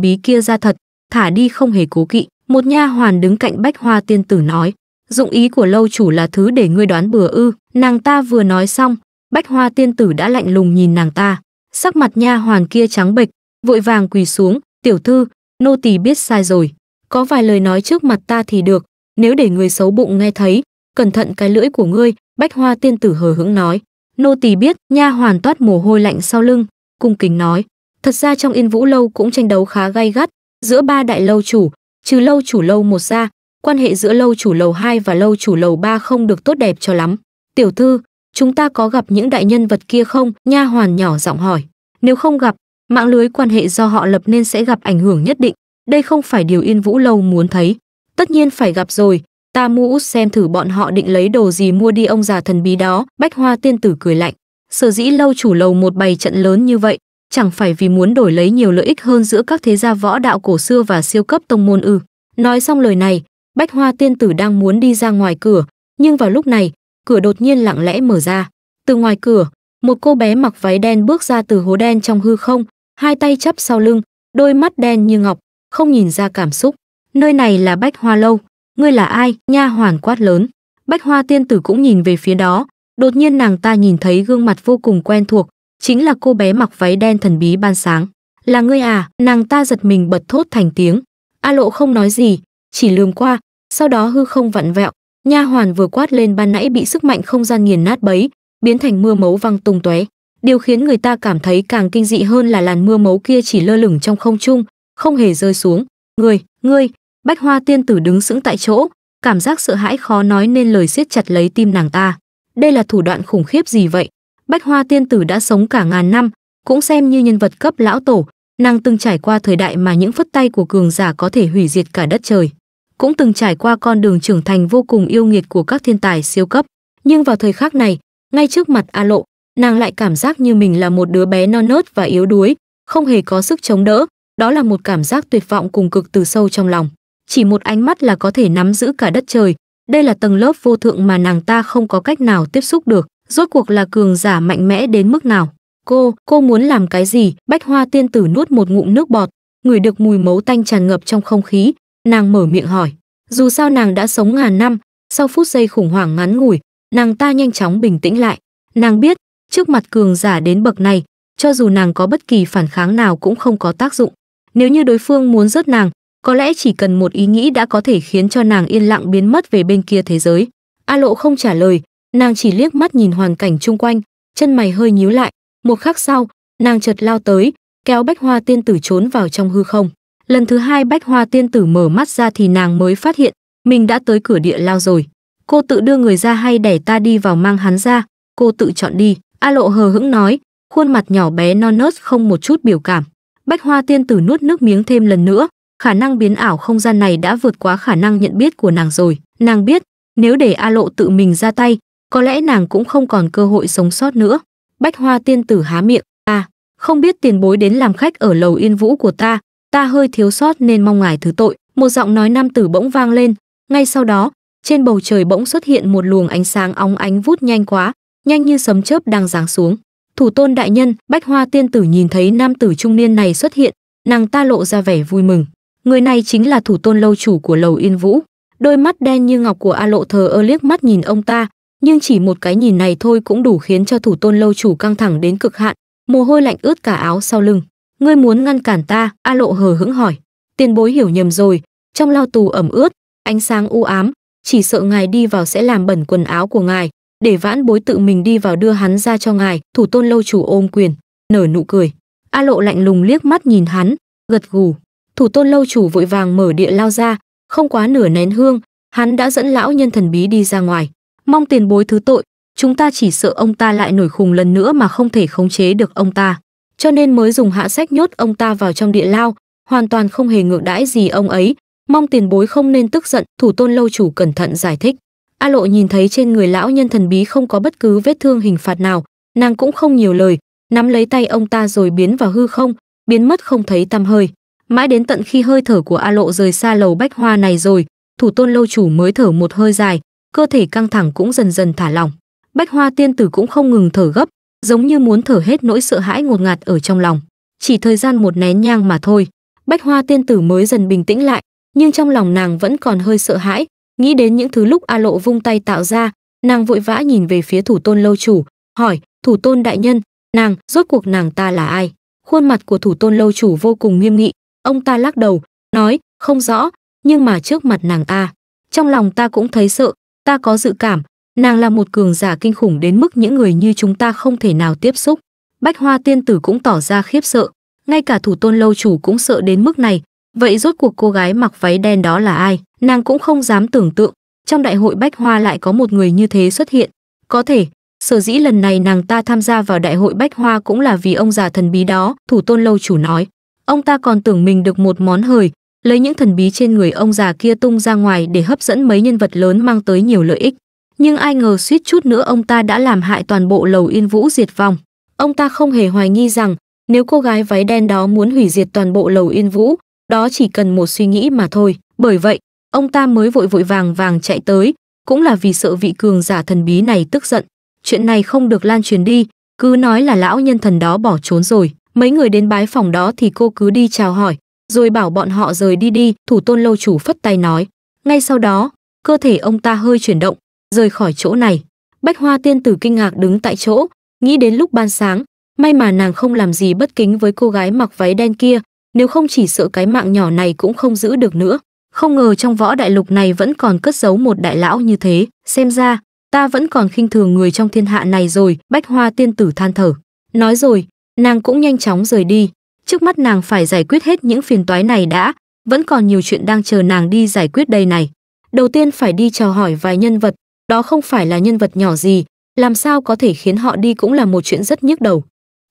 bí kia ra thật thả đi không hề cố kỵ một nha hoàn đứng cạnh bách hoa tiên tử nói dụng ý của lâu chủ là thứ để ngươi đoán bừa ư nàng ta vừa nói xong bách hoa tiên tử đã lạnh lùng nhìn nàng ta sắc mặt nha hoàn kia trắng bệch vội vàng quỳ xuống tiểu thư nô tỳ biết sai rồi có vài lời nói trước mặt ta thì được nếu để người xấu bụng nghe thấy cẩn thận cái lưỡi của ngươi bách hoa tiên tử hờ hững nói nô tỳ biết nha hoàn toát mồ hôi lạnh sau lưng cung kính nói thật ra trong yên vũ lâu cũng tranh đấu khá gay gắt Giữa ba đại lâu chủ, trừ lâu chủ lâu một ra, quan hệ giữa lâu chủ lầu 2 và lâu chủ lầu 3 không được tốt đẹp cho lắm. Tiểu thư, chúng ta có gặp những đại nhân vật kia không? Nha hoàn nhỏ giọng hỏi. Nếu không gặp, mạng lưới quan hệ do họ lập nên sẽ gặp ảnh hưởng nhất định. Đây không phải điều Yên Vũ lâu muốn thấy. Tất nhiên phải gặp rồi, ta mua út xem thử bọn họ định lấy đồ gì mua đi ông già thần bí đó. Bách hoa tiên tử cười lạnh. Sở dĩ lâu chủ lầu một bày trận lớn như vậy, chẳng phải vì muốn đổi lấy nhiều lợi ích hơn giữa các thế gia võ đạo cổ xưa và siêu cấp tông môn ư. Nói xong lời này, Bách Hoa Tiên Tử đang muốn đi ra ngoài cửa, nhưng vào lúc này, cửa đột nhiên lặng lẽ mở ra. Từ ngoài cửa, một cô bé mặc váy đen bước ra từ hố đen trong hư không, hai tay chắp sau lưng, đôi mắt đen như ngọc, không nhìn ra cảm xúc. Nơi này là Bách Hoa Lâu, ngươi là ai? Nha hoàn quát lớn. Bách Hoa Tiên Tử cũng nhìn về phía đó, đột nhiên nàng ta nhìn thấy gương mặt vô cùng quen thuộc, chính là cô bé mặc váy đen thần bí ban sáng là ngươi à nàng ta giật mình bật thốt thành tiếng a lộ không nói gì chỉ lườm qua sau đó hư không vặn vẹo nha hoàn vừa quát lên ban nãy bị sức mạnh không gian nghiền nát bấy biến thành mưa mấu văng tung tóe điều khiến người ta cảm thấy càng kinh dị hơn là làn mưa mấu kia chỉ lơ lửng trong không trung không hề rơi xuống người ngươi bách hoa tiên tử đứng sững tại chỗ cảm giác sợ hãi khó nói nên lời siết chặt lấy tim nàng ta đây là thủ đoạn khủng khiếp gì vậy Bách Hoa Tiên Tử đã sống cả ngàn năm, cũng xem như nhân vật cấp lão tổ, nàng từng trải qua thời đại mà những phất tay của cường giả có thể hủy diệt cả đất trời. Cũng từng trải qua con đường trưởng thành vô cùng yêu nghiệt của các thiên tài siêu cấp. Nhưng vào thời khắc này, ngay trước mặt A Lộ, nàng lại cảm giác như mình là một đứa bé non nớt và yếu đuối, không hề có sức chống đỡ. Đó là một cảm giác tuyệt vọng cùng cực từ sâu trong lòng. Chỉ một ánh mắt là có thể nắm giữ cả đất trời. Đây là tầng lớp vô thượng mà nàng ta không có cách nào tiếp xúc được rốt cuộc là cường giả mạnh mẽ đến mức nào cô cô muốn làm cái gì bách hoa tiên tử nuốt một ngụm nước bọt ngửi được mùi máu tanh tràn ngập trong không khí nàng mở miệng hỏi dù sao nàng đã sống ngàn năm sau phút giây khủng hoảng ngắn ngủi nàng ta nhanh chóng bình tĩnh lại nàng biết trước mặt cường giả đến bậc này cho dù nàng có bất kỳ phản kháng nào cũng không có tác dụng nếu như đối phương muốn rớt nàng có lẽ chỉ cần một ý nghĩ đã có thể khiến cho nàng yên lặng biến mất về bên kia thế giới a lộ không trả lời Nàng chỉ liếc mắt nhìn hoàn cảnh chung quanh, chân mày hơi nhíu lại, một khắc sau, nàng chợt lao tới, kéo Bách Hoa Tiên tử trốn vào trong hư không. Lần thứ hai Bách Hoa Tiên tử mở mắt ra thì nàng mới phát hiện, mình đã tới cửa địa lao rồi. Cô tự đưa người ra hay để ta đi vào mang hắn ra, cô tự chọn đi. A Lộ hờ hững nói, khuôn mặt nhỏ bé non nớt không một chút biểu cảm. Bách Hoa Tiên tử nuốt nước miếng thêm lần nữa, khả năng biến ảo không gian này đã vượt quá khả năng nhận biết của nàng rồi. Nàng biết, nếu để A Lộ tự mình ra tay, có lẽ nàng cũng không còn cơ hội sống sót nữa. Bách hoa tiên tử há miệng, ta, à, không biết tiền bối đến làm khách ở lầu yên vũ của ta, ta hơi thiếu sót nên mong ngài thứ tội. Một giọng nói nam tử bỗng vang lên, ngay sau đó, trên bầu trời bỗng xuất hiện một luồng ánh sáng óng ánh vút nhanh quá, nhanh như sấm chớp đang giáng xuống. Thủ tôn đại nhân, bách hoa tiên tử nhìn thấy nam tử trung niên này xuất hiện, nàng ta lộ ra vẻ vui mừng. Người này chính là thủ tôn lâu chủ của lầu yên vũ. Đôi mắt đen như ngọc của A Lộ thờ ơ liếc mắt nhìn ông ta, nhưng chỉ một cái nhìn này thôi cũng đủ khiến cho thủ tôn lâu chủ căng thẳng đến cực hạn mồ hôi lạnh ướt cả áo sau lưng ngươi muốn ngăn cản ta a lộ hờ hững hỏi tiền bối hiểu nhầm rồi trong lao tù ẩm ướt ánh sáng u ám chỉ sợ ngài đi vào sẽ làm bẩn quần áo của ngài để vãn bối tự mình đi vào đưa hắn ra cho ngài thủ tôn lâu chủ ôm quyền nở nụ cười a lộ lạnh lùng liếc mắt nhìn hắn gật gù thủ tôn lâu chủ vội vàng mở địa lao ra không quá nửa nén hương hắn đã dẫn lão nhân thần bí đi ra ngoài mong tiền bối thứ tội chúng ta chỉ sợ ông ta lại nổi khùng lần nữa mà không thể khống chế được ông ta cho nên mới dùng hạ sách nhốt ông ta vào trong địa lao hoàn toàn không hề ngược đãi gì ông ấy mong tiền bối không nên tức giận thủ tôn lâu chủ cẩn thận giải thích a lộ nhìn thấy trên người lão nhân thần bí không có bất cứ vết thương hình phạt nào nàng cũng không nhiều lời nắm lấy tay ông ta rồi biến vào hư không biến mất không thấy tăm hơi mãi đến tận khi hơi thở của a lộ rời xa lầu bách hoa này rồi thủ tôn lâu chủ mới thở một hơi dài cơ thể căng thẳng cũng dần dần thả lỏng bách hoa tiên tử cũng không ngừng thở gấp giống như muốn thở hết nỗi sợ hãi ngột ngạt ở trong lòng chỉ thời gian một nén nhang mà thôi bách hoa tiên tử mới dần bình tĩnh lại nhưng trong lòng nàng vẫn còn hơi sợ hãi nghĩ đến những thứ lúc a lộ vung tay tạo ra nàng vội vã nhìn về phía thủ tôn lâu chủ hỏi thủ tôn đại nhân nàng rốt cuộc nàng ta là ai khuôn mặt của thủ tôn lâu chủ vô cùng nghiêm nghị ông ta lắc đầu nói không rõ nhưng mà trước mặt nàng ta trong lòng ta cũng thấy sợ ta có dự cảm, nàng là một cường giả kinh khủng đến mức những người như chúng ta không thể nào tiếp xúc. Bách Hoa Tiên Tử cũng tỏ ra khiếp sợ, ngay cả thủ tôn lâu chủ cũng sợ đến mức này. Vậy rốt cuộc cô gái mặc váy đen đó là ai? Nàng cũng không dám tưởng tượng, trong đại hội Bách Hoa lại có một người như thế xuất hiện. Có thể, sở dĩ lần này nàng ta tham gia vào đại hội Bách Hoa cũng là vì ông già thần bí đó, thủ tôn lâu chủ nói. Ông ta còn tưởng mình được một món hời, lấy những thần bí trên người ông già kia tung ra ngoài để hấp dẫn mấy nhân vật lớn mang tới nhiều lợi ích. Nhưng ai ngờ suýt chút nữa ông ta đã làm hại toàn bộ lầu Yên Vũ diệt vong. Ông ta không hề hoài nghi rằng nếu cô gái váy đen đó muốn hủy diệt toàn bộ lầu Yên Vũ, đó chỉ cần một suy nghĩ mà thôi. Bởi vậy, ông ta mới vội vội vàng vàng chạy tới, cũng là vì sợ vị cường giả thần bí này tức giận. Chuyện này không được lan truyền đi, cứ nói là lão nhân thần đó bỏ trốn rồi. Mấy người đến bái phòng đó thì cô cứ đi chào hỏi, rồi bảo bọn họ rời đi đi, thủ tôn lâu chủ phất tay nói. Ngay sau đó, cơ thể ông ta hơi chuyển động, rời khỏi chỗ này. Bách Hoa tiên tử kinh ngạc đứng tại chỗ, nghĩ đến lúc ban sáng, may mà nàng không làm gì bất kính với cô gái mặc váy đen kia, nếu không chỉ sợ cái mạng nhỏ này cũng không giữ được nữa. Không ngờ trong võ đại lục này vẫn còn cất giấu một đại lão như thế, xem ra, ta vẫn còn khinh thường người trong thiên hạ này rồi, Bách Hoa tiên tử than thở. Nói rồi, nàng cũng nhanh chóng rời đi trước mắt nàng phải giải quyết hết những phiền toái này đã, vẫn còn nhiều chuyện đang chờ nàng đi giải quyết đây này. Đầu tiên phải đi chào hỏi vài nhân vật, đó không phải là nhân vật nhỏ gì, làm sao có thể khiến họ đi cũng là một chuyện rất nhức đầu.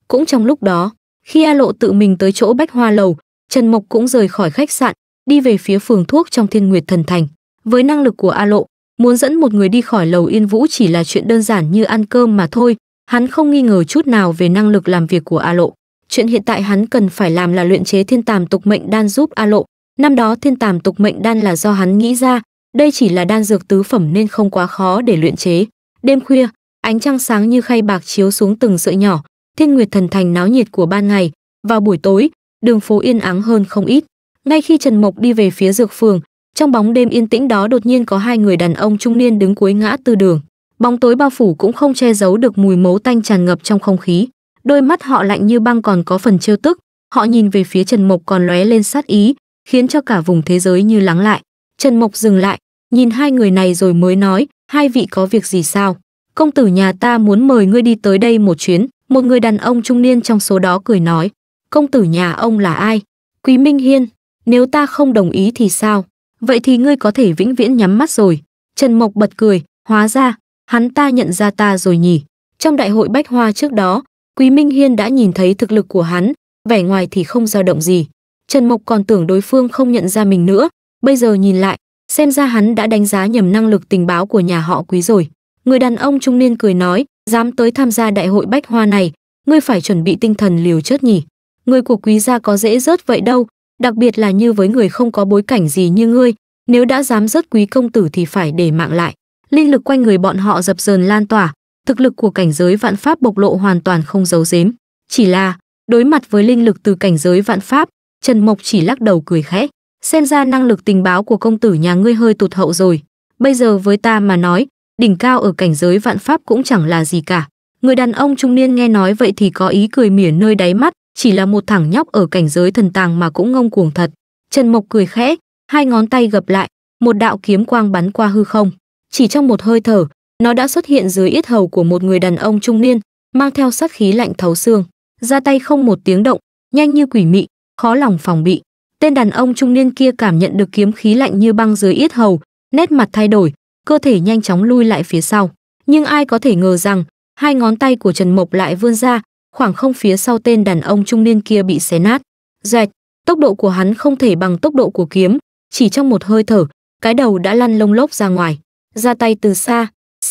Cũng trong lúc đó, khi A Lộ tự mình tới chỗ Bách Hoa Lầu, Trần Mộc cũng rời khỏi khách sạn, đi về phía phường thuốc trong Thiên Nguyệt Thần Thành. Với năng lực của A Lộ, muốn dẫn một người đi khỏi lầu Yên Vũ chỉ là chuyện đơn giản như ăn cơm mà thôi, hắn không nghi ngờ chút nào về năng lực làm việc của A Lộ chuyện hiện tại hắn cần phải làm là luyện chế thiên tàm tục mệnh đan giúp A Lộ. Năm đó thiên tàm tục mệnh đan là do hắn nghĩ ra, đây chỉ là đan dược tứ phẩm nên không quá khó để luyện chế. Đêm khuya, ánh trăng sáng như khay bạc chiếu xuống từng sợi nhỏ, thiên nguyệt thần thành náo nhiệt của ban ngày. Vào buổi tối, đường phố yên ắng hơn không ít. Ngay khi Trần Mộc đi về phía dược phường, trong bóng đêm yên tĩnh đó đột nhiên có hai người đàn ông trung niên đứng cuối ngã tư đường. Bóng tối bao phủ cũng không che giấu được mùi máu tanh tràn ngập trong không khí. Đôi mắt họ lạnh như băng còn có phần trêu tức, họ nhìn về phía Trần Mộc còn lóe lên sát ý, khiến cho cả vùng thế giới như lắng lại. Trần Mộc dừng lại, nhìn hai người này rồi mới nói, hai vị có việc gì sao? Công tử nhà ta muốn mời ngươi đi tới đây một chuyến, một người đàn ông trung niên trong số đó cười nói, công tử nhà ông là ai? Quý Minh Hiên, nếu ta không đồng ý thì sao? Vậy thì ngươi có thể vĩnh viễn nhắm mắt rồi. Trần Mộc bật cười, hóa ra, hắn ta nhận ra ta rồi nhỉ. Trong đại hội bách hoa trước đó, Quý Minh Hiên đã nhìn thấy thực lực của hắn, vẻ ngoài thì không dao động gì. Trần Mộc còn tưởng đối phương không nhận ra mình nữa, bây giờ nhìn lại, xem ra hắn đã đánh giá nhầm năng lực tình báo của nhà họ Quý rồi. Người đàn ông trung niên cười nói, dám tới tham gia đại hội bách hoa này, ngươi phải chuẩn bị tinh thần liều chết nhỉ. Người của quý gia có dễ rớt vậy đâu, đặc biệt là như với người không có bối cảnh gì như ngươi, nếu đã dám rớt quý công tử thì phải để mạng lại. Linh lực quanh người bọn họ dập dờn lan tỏa, thực lực của cảnh giới vạn pháp bộc lộ hoàn toàn không giấu giếm. Chỉ là, đối mặt với linh lực từ cảnh giới vạn pháp, Trần Mộc chỉ lắc đầu cười khẽ. Xem ra năng lực tình báo của công tử nhà ngươi hơi tụt hậu rồi. Bây giờ với ta mà nói, đỉnh cao ở cảnh giới vạn pháp cũng chẳng là gì cả. Người đàn ông trung niên nghe nói vậy thì có ý cười mỉa nơi đáy mắt, chỉ là một thằng nhóc ở cảnh giới thần tàng mà cũng ngông cuồng thật. Trần Mộc cười khẽ, hai ngón tay gập lại, một đạo kiếm quang bắn qua hư không. Chỉ trong một hơi thở, nó đã xuất hiện dưới yết hầu của một người đàn ông trung niên, mang theo sát khí lạnh thấu xương, ra tay không một tiếng động, nhanh như quỷ mị, khó lòng phòng bị. Tên đàn ông trung niên kia cảm nhận được kiếm khí lạnh như băng dưới yết hầu, nét mặt thay đổi, cơ thể nhanh chóng lui lại phía sau. Nhưng ai có thể ngờ rằng, hai ngón tay của Trần Mộc lại vươn ra, khoảng không phía sau tên đàn ông trung niên kia bị xé nát. Rẹt, tốc độ của hắn không thể bằng tốc độ của kiếm, chỉ trong một hơi thở, cái đầu đã lăn lông lốc ra ngoài. Ra tay từ xa,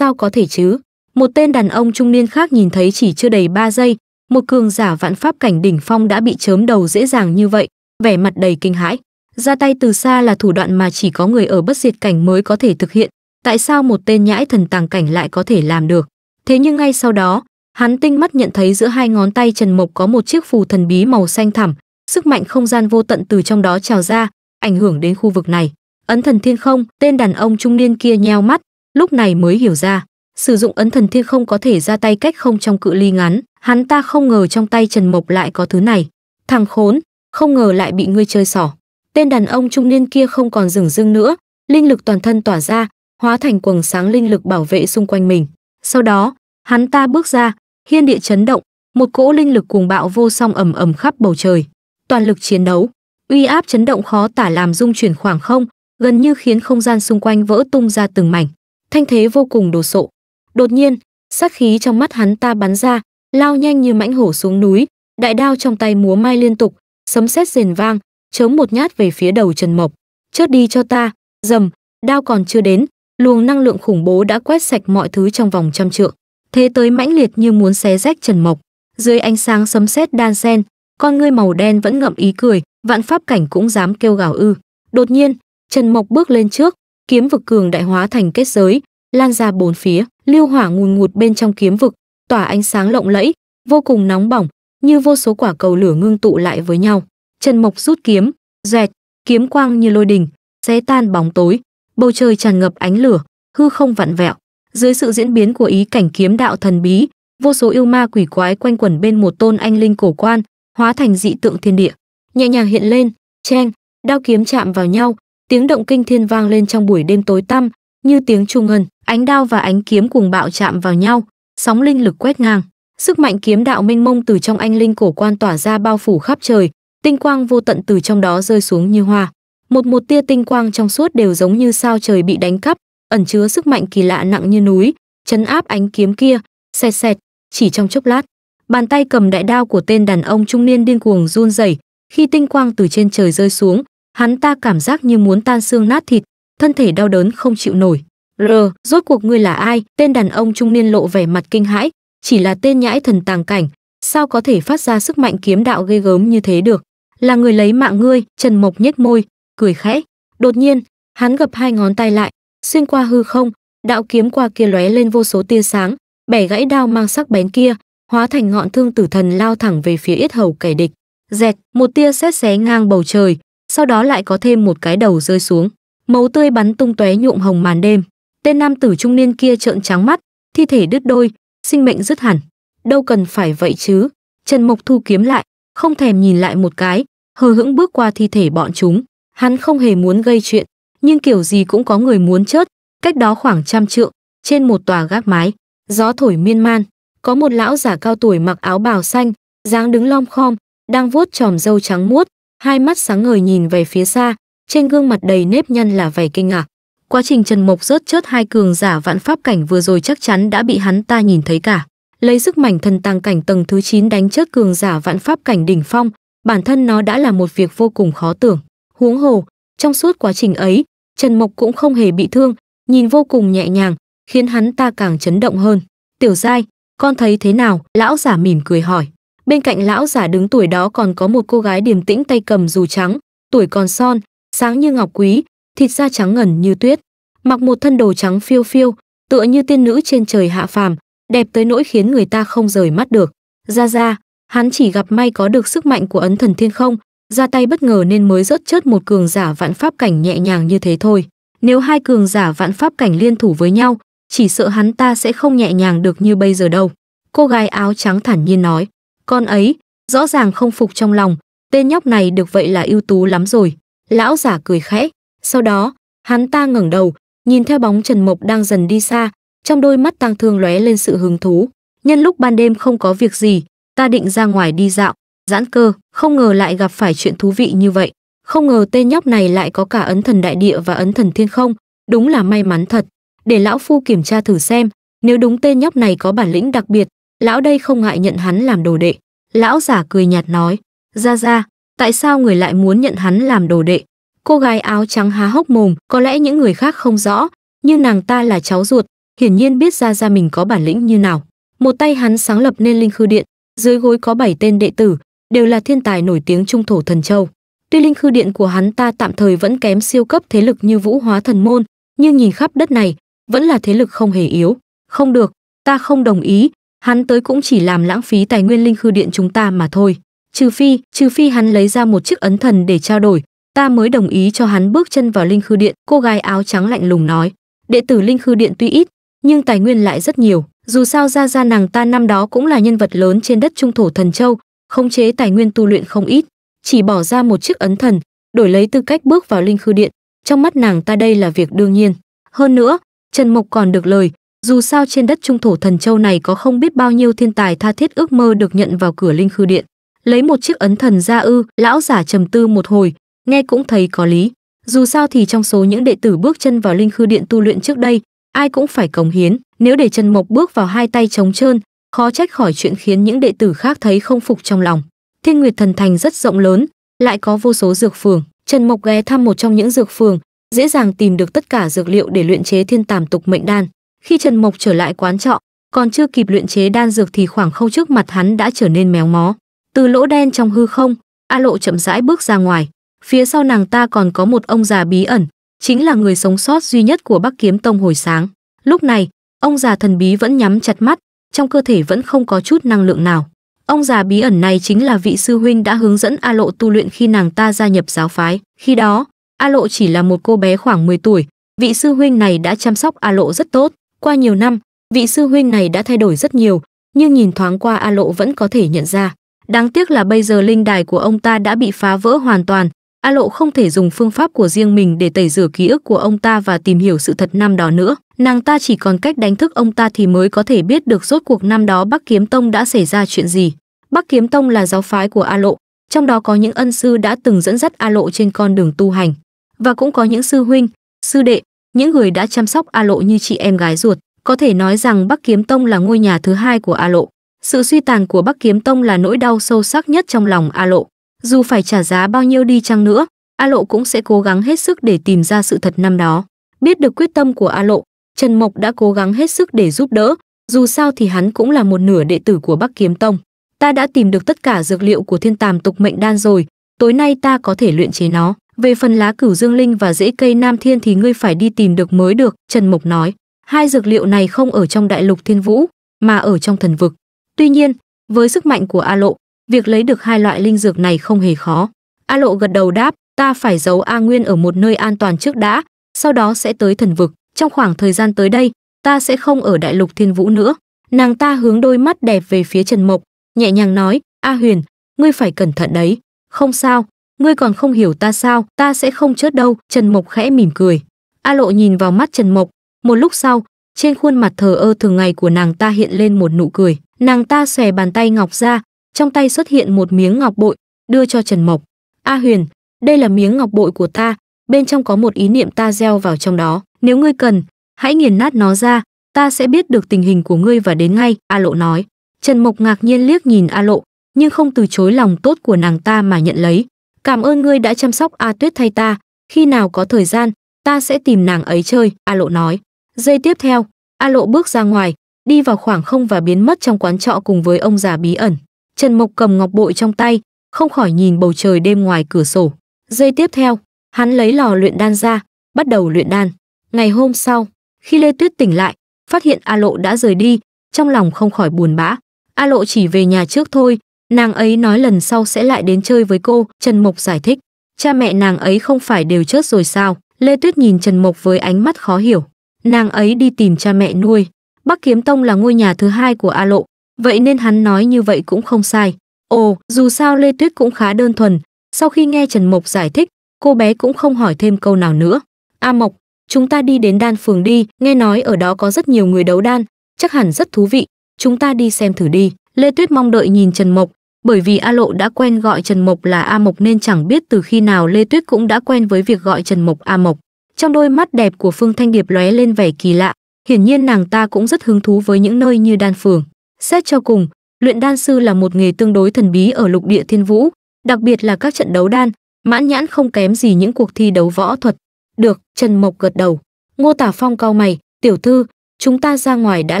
sao có thể chứ? Một tên đàn ông trung niên khác nhìn thấy chỉ chưa đầy 3 giây, một cường giả vạn pháp cảnh đỉnh phong đã bị chớm đầu dễ dàng như vậy, vẻ mặt đầy kinh hãi. Ra tay từ xa là thủ đoạn mà chỉ có người ở bất diệt cảnh mới có thể thực hiện, tại sao một tên nhãi thần tàng cảnh lại có thể làm được? Thế nhưng ngay sau đó, hắn tinh mắt nhận thấy giữa hai ngón tay Trần Mộc có một chiếc phù thần bí màu xanh thẳm, sức mạnh không gian vô tận từ trong đó trào ra, ảnh hưởng đến khu vực này. Ấn thần thiên không, tên đàn ông trung niên kia nheo mắt, lúc này mới hiểu ra sử dụng ấn thần thiên không có thể ra tay cách không trong cự ly ngắn hắn ta không ngờ trong tay trần mộc lại có thứ này thằng khốn không ngờ lại bị ngươi chơi xỏ tên đàn ông trung niên kia không còn dừng dưng nữa linh lực toàn thân tỏa ra hóa thành quầng sáng linh lực bảo vệ xung quanh mình sau đó hắn ta bước ra hiên địa chấn động một cỗ linh lực cuồng bạo vô song ầm ầm khắp bầu trời toàn lực chiến đấu uy áp chấn động khó tả làm rung chuyển khoảng không gần như khiến không gian xung quanh vỡ tung ra từng mảnh thanh thế vô cùng đồ sộ. Đột nhiên, sát khí trong mắt hắn ta bắn ra, lao nhanh như mãnh hổ xuống núi, đại đao trong tay múa mai liên tục, sấm sét rền vang, chớm một nhát về phía đầu Trần Mộc. Chớt đi cho ta, dầm, đao còn chưa đến, luồng năng lượng khủng bố đã quét sạch mọi thứ trong vòng trăm trượng. Thế tới mãnh liệt như muốn xé rách Trần Mộc. Dưới ánh sáng sấm sét đan sen, con ngươi màu đen vẫn ngậm ý cười, vạn pháp cảnh cũng dám kêu gào ư. Đột nhiên, Trần Mộc bước lên trước, kiếm vực cường đại hóa thành kết giới, lan ra bốn phía, lưu hỏa ngùn ngụt bên trong kiếm vực, tỏa ánh sáng lộng lẫy, vô cùng nóng bỏng, như vô số quả cầu lửa ngưng tụ lại với nhau. Trần Mộc rút kiếm, rẹt, kiếm quang như lôi đình, xé tan bóng tối, bầu trời tràn ngập ánh lửa, hư không vặn vẹo. Dưới sự diễn biến của ý cảnh kiếm đạo thần bí, vô số yêu ma quỷ quái quanh quẩn bên một tôn anh linh cổ quan, hóa thành dị tượng thiên địa, nhẹ nhàng hiện lên, cheng, đao kiếm chạm vào nhau, tiếng động kinh thiên vang lên trong buổi đêm tối tăm như tiếng trung ngân ánh đao và ánh kiếm cuồng bạo chạm vào nhau sóng linh lực quét ngang sức mạnh kiếm đạo mênh mông từ trong anh linh cổ quan tỏa ra bao phủ khắp trời tinh quang vô tận từ trong đó rơi xuống như hoa một một tia tinh quang trong suốt đều giống như sao trời bị đánh cắp ẩn chứa sức mạnh kỳ lạ nặng như núi chấn áp ánh kiếm kia xẹt xẹt chỉ trong chốc lát bàn tay cầm đại đao của tên đàn ông trung niên điên cuồng run rẩy khi tinh quang từ trên trời rơi xuống Hắn ta cảm giác như muốn tan xương nát thịt, thân thể đau đớn không chịu nổi. R, rốt cuộc ngươi là ai? Tên đàn ông trung niên lộ vẻ mặt kinh hãi, chỉ là tên nhãi thần tàng cảnh, sao có thể phát ra sức mạnh kiếm đạo ghê gớm như thế được? Là người lấy mạng ngươi, Trần Mộc nhếch môi, cười khẽ. Đột nhiên, hắn gập hai ngón tay lại, xuyên qua hư không, đạo kiếm qua kia lóe lên vô số tia sáng, bẻ gãy đao mang sắc bén kia, hóa thành ngọn thương tử thần lao thẳng về phía yết hầu kẻ địch. Dẹt, một tia sét xé ngang bầu trời, sau đó lại có thêm một cái đầu rơi xuống. Máu tươi bắn tung tóe nhuộm hồng màn đêm. Tên nam tử trung niên kia trợn trắng mắt, thi thể đứt đôi, sinh mệnh dứt hẳn. Đâu cần phải vậy chứ? Trần Mộc thu kiếm lại, không thèm nhìn lại một cái, hờ hững bước qua thi thể bọn chúng. Hắn không hề muốn gây chuyện, nhưng kiểu gì cũng có người muốn chết. Cách đó khoảng trăm trượng, trên một tòa gác mái, gió thổi miên man, có một lão già cao tuổi mặc áo bào xanh, dáng đứng lom khom, đang vuốt tròm râu trắng muốt, hai mắt sáng ngời nhìn về phía xa, trên gương mặt đầy nếp nhăn là vẻ kinh ngạc. Quá trình Trần Mộc rớt chớt hai cường giả vạn pháp cảnh vừa rồi chắc chắn đã bị hắn ta nhìn thấy cả. Lấy sức mảnh thần tăng cảnh tầng thứ 9 đánh chớt cường giả vạn pháp cảnh đỉnh phong, bản thân nó đã là một việc vô cùng khó tưởng. Huống hồ, trong suốt quá trình ấy, Trần Mộc cũng không hề bị thương, nhìn vô cùng nhẹ nhàng, khiến hắn ta càng chấn động hơn. Tiểu Giai, con thấy thế nào? Lão giả mỉm cười hỏi bên cạnh lão giả đứng tuổi đó còn có một cô gái điềm tĩnh tay cầm dù trắng tuổi còn son sáng như ngọc quý thịt da trắng ngẩn như tuyết mặc một thân đồ trắng phiêu phiêu tựa như tiên nữ trên trời hạ phàm đẹp tới nỗi khiến người ta không rời mắt được ra ra hắn chỉ gặp may có được sức mạnh của ấn thần thiên không ra tay bất ngờ nên mới rớt chớt một cường giả vạn pháp cảnh nhẹ nhàng như thế thôi nếu hai cường giả vạn pháp cảnh liên thủ với nhau chỉ sợ hắn ta sẽ không nhẹ nhàng được như bây giờ đâu cô gái áo trắng thản nhiên nói con ấy, rõ ràng không phục trong lòng, tên nhóc này được vậy là ưu tú lắm rồi. Lão giả cười khẽ, sau đó, hắn ta ngẩng đầu, nhìn theo bóng Trần Mộc đang dần đi xa, trong đôi mắt tang thương lóe lên sự hứng thú. Nhân lúc ban đêm không có việc gì, ta định ra ngoài đi dạo, giãn cơ, không ngờ lại gặp phải chuyện thú vị như vậy. Không ngờ tên nhóc này lại có cả ấn thần đại địa và ấn thần thiên không, đúng là may mắn thật. Để lão phu kiểm tra thử xem, nếu đúng tên nhóc này có bản lĩnh đặc biệt, lão đây không ngại nhận hắn làm đồ đệ. Lão giả cười nhạt nói, ra ra, tại sao người lại muốn nhận hắn làm đồ đệ? Cô gái áo trắng há hốc mồm, có lẽ những người khác không rõ, nhưng nàng ta là cháu ruột, hiển nhiên biết ra ra mình có bản lĩnh như nào. Một tay hắn sáng lập nên Linh Khư Điện, dưới gối có bảy tên đệ tử, đều là thiên tài nổi tiếng trung thổ thần châu. Tuy Linh Khư Điện của hắn ta tạm thời vẫn kém siêu cấp thế lực như Vũ Hóa Thần Môn, nhưng nhìn khắp đất này, vẫn là thế lực không hề yếu. Không được, ta không đồng ý, hắn tới cũng chỉ làm lãng phí tài nguyên linh khư điện chúng ta mà thôi trừ phi trừ phi hắn lấy ra một chiếc ấn thần để trao đổi ta mới đồng ý cho hắn bước chân vào linh khư điện cô gái áo trắng lạnh lùng nói đệ tử linh khư điện tuy ít nhưng tài nguyên lại rất nhiều dù sao ra ra nàng ta năm đó cũng là nhân vật lớn trên đất trung thổ thần châu khống chế tài nguyên tu luyện không ít chỉ bỏ ra một chiếc ấn thần đổi lấy tư cách bước vào linh khư điện trong mắt nàng ta đây là việc đương nhiên hơn nữa trần mộc còn được lời dù sao trên đất trung thổ thần châu này có không biết bao nhiêu thiên tài tha thiết ước mơ được nhận vào cửa linh khư điện. Lấy một chiếc ấn thần ra ư, lão giả trầm tư một hồi, nghe cũng thấy có lý. Dù sao thì trong số những đệ tử bước chân vào linh khư điện tu luyện trước đây, ai cũng phải cống hiến, nếu để Trần Mộc bước vào hai tay trống trơn, khó trách khỏi chuyện khiến những đệ tử khác thấy không phục trong lòng. Thiên Nguyệt thần thành rất rộng lớn, lại có vô số dược phường, Trần Mộc ghé thăm một trong những dược phường, dễ dàng tìm được tất cả dược liệu để luyện chế thiên tàm tục mệnh đan. Khi Trần Mộc trở lại quán trọ, còn chưa kịp luyện chế đan dược thì khoảng không trước mặt hắn đã trở nên méo mó. Từ lỗ đen trong hư không, A Lộ chậm rãi bước ra ngoài. Phía sau nàng ta còn có một ông già bí ẩn, chính là người sống sót duy nhất của Bắc Kiếm Tông hồi sáng. Lúc này, ông già thần bí vẫn nhắm chặt mắt, trong cơ thể vẫn không có chút năng lượng nào. Ông già bí ẩn này chính là vị sư huynh đã hướng dẫn A Lộ tu luyện khi nàng ta gia nhập giáo phái. Khi đó, A Lộ chỉ là một cô bé khoảng 10 tuổi, vị sư huynh này đã chăm sóc A Lộ rất tốt. Qua nhiều năm, vị sư huynh này đã thay đổi rất nhiều, nhưng nhìn thoáng qua A Lộ vẫn có thể nhận ra. Đáng tiếc là bây giờ linh đài của ông ta đã bị phá vỡ hoàn toàn, A Lộ không thể dùng phương pháp của riêng mình để tẩy rửa ký ức của ông ta và tìm hiểu sự thật năm đó nữa. Nàng ta chỉ còn cách đánh thức ông ta thì mới có thể biết được rốt cuộc năm đó Bắc Kiếm Tông đã xảy ra chuyện gì. Bắc Kiếm Tông là giáo phái của A Lộ, trong đó có những ân sư đã từng dẫn dắt A Lộ trên con đường tu hành, và cũng có những sư huynh, sư đệ, những người đã chăm sóc A Lộ như chị em gái ruột, có thể nói rằng Bắc Kiếm Tông là ngôi nhà thứ hai của A Lộ. Sự suy tàn của Bắc Kiếm Tông là nỗi đau sâu sắc nhất trong lòng A Lộ. Dù phải trả giá bao nhiêu đi chăng nữa, A Lộ cũng sẽ cố gắng hết sức để tìm ra sự thật năm đó. Biết được quyết tâm của A Lộ, Trần Mộc đã cố gắng hết sức để giúp đỡ, dù sao thì hắn cũng là một nửa đệ tử của Bắc Kiếm Tông. Ta đã tìm được tất cả dược liệu của thiên tàm tục mệnh đan rồi, tối nay ta có thể luyện chế nó. Về phần lá cửu dương linh và rễ cây nam thiên thì ngươi phải đi tìm được mới được, Trần Mộc nói. Hai dược liệu này không ở trong đại lục thiên vũ, mà ở trong thần vực. Tuy nhiên, với sức mạnh của A Lộ, việc lấy được hai loại linh dược này không hề khó. A Lộ gật đầu đáp, ta phải giấu A Nguyên ở một nơi an toàn trước đã, sau đó sẽ tới thần vực. Trong khoảng thời gian tới đây, ta sẽ không ở đại lục thiên vũ nữa. Nàng ta hướng đôi mắt đẹp về phía Trần Mộc, nhẹ nhàng nói, A Huyền, ngươi phải cẩn thận đấy. Không sao, ngươi còn không hiểu ta sao ta sẽ không chớt đâu trần mộc khẽ mỉm cười a lộ nhìn vào mắt trần mộc một lúc sau trên khuôn mặt thờ ơ thường ngày của nàng ta hiện lên một nụ cười nàng ta xòe bàn tay ngọc ra trong tay xuất hiện một miếng ngọc bội đưa cho trần mộc a huyền đây là miếng ngọc bội của ta bên trong có một ý niệm ta gieo vào trong đó nếu ngươi cần hãy nghiền nát nó ra ta sẽ biết được tình hình của ngươi và đến ngay a lộ nói trần mộc ngạc nhiên liếc nhìn a lộ nhưng không từ chối lòng tốt của nàng ta mà nhận lấy cảm ơn ngươi đã chăm sóc a tuyết thay ta khi nào có thời gian ta sẽ tìm nàng ấy chơi a lộ nói giây tiếp theo a lộ bước ra ngoài đi vào khoảng không và biến mất trong quán trọ cùng với ông già bí ẩn trần mộc cầm ngọc bội trong tay không khỏi nhìn bầu trời đêm ngoài cửa sổ giây tiếp theo hắn lấy lò luyện đan ra bắt đầu luyện đan ngày hôm sau khi lê tuyết tỉnh lại phát hiện a lộ đã rời đi trong lòng không khỏi buồn bã a lộ chỉ về nhà trước thôi Nàng ấy nói lần sau sẽ lại đến chơi với cô, Trần Mộc giải thích. Cha mẹ nàng ấy không phải đều chết rồi sao? Lê Tuyết nhìn Trần Mộc với ánh mắt khó hiểu. Nàng ấy đi tìm cha mẹ nuôi. Bắc Kiếm Tông là ngôi nhà thứ hai của A Lộ, vậy nên hắn nói như vậy cũng không sai. Ồ, dù sao Lê Tuyết cũng khá đơn thuần. Sau khi nghe Trần Mộc giải thích, cô bé cũng không hỏi thêm câu nào nữa. A Mộc, chúng ta đi đến đan phường đi, nghe nói ở đó có rất nhiều người đấu đan, chắc hẳn rất thú vị, chúng ta đi xem thử đi. Lê Tuyết mong đợi nhìn Trần Mộc, bởi vì A Lộ đã quen gọi Trần Mộc là A Mộc nên chẳng biết từ khi nào Lê Tuyết cũng đã quen với việc gọi Trần Mộc A Mộc. Trong đôi mắt đẹp của Phương Thanh Điệp lóe lên vẻ kỳ lạ, hiển nhiên nàng ta cũng rất hứng thú với những nơi như đan phường. Xét cho cùng, luyện đan sư là một nghề tương đối thần bí ở lục địa Thiên Vũ, đặc biệt là các trận đấu đan, mãn nhãn không kém gì những cuộc thi đấu võ thuật. Được, Trần Mộc gật đầu. Ngô Tả Phong cau mày, "Tiểu thư, chúng ta ra ngoài đã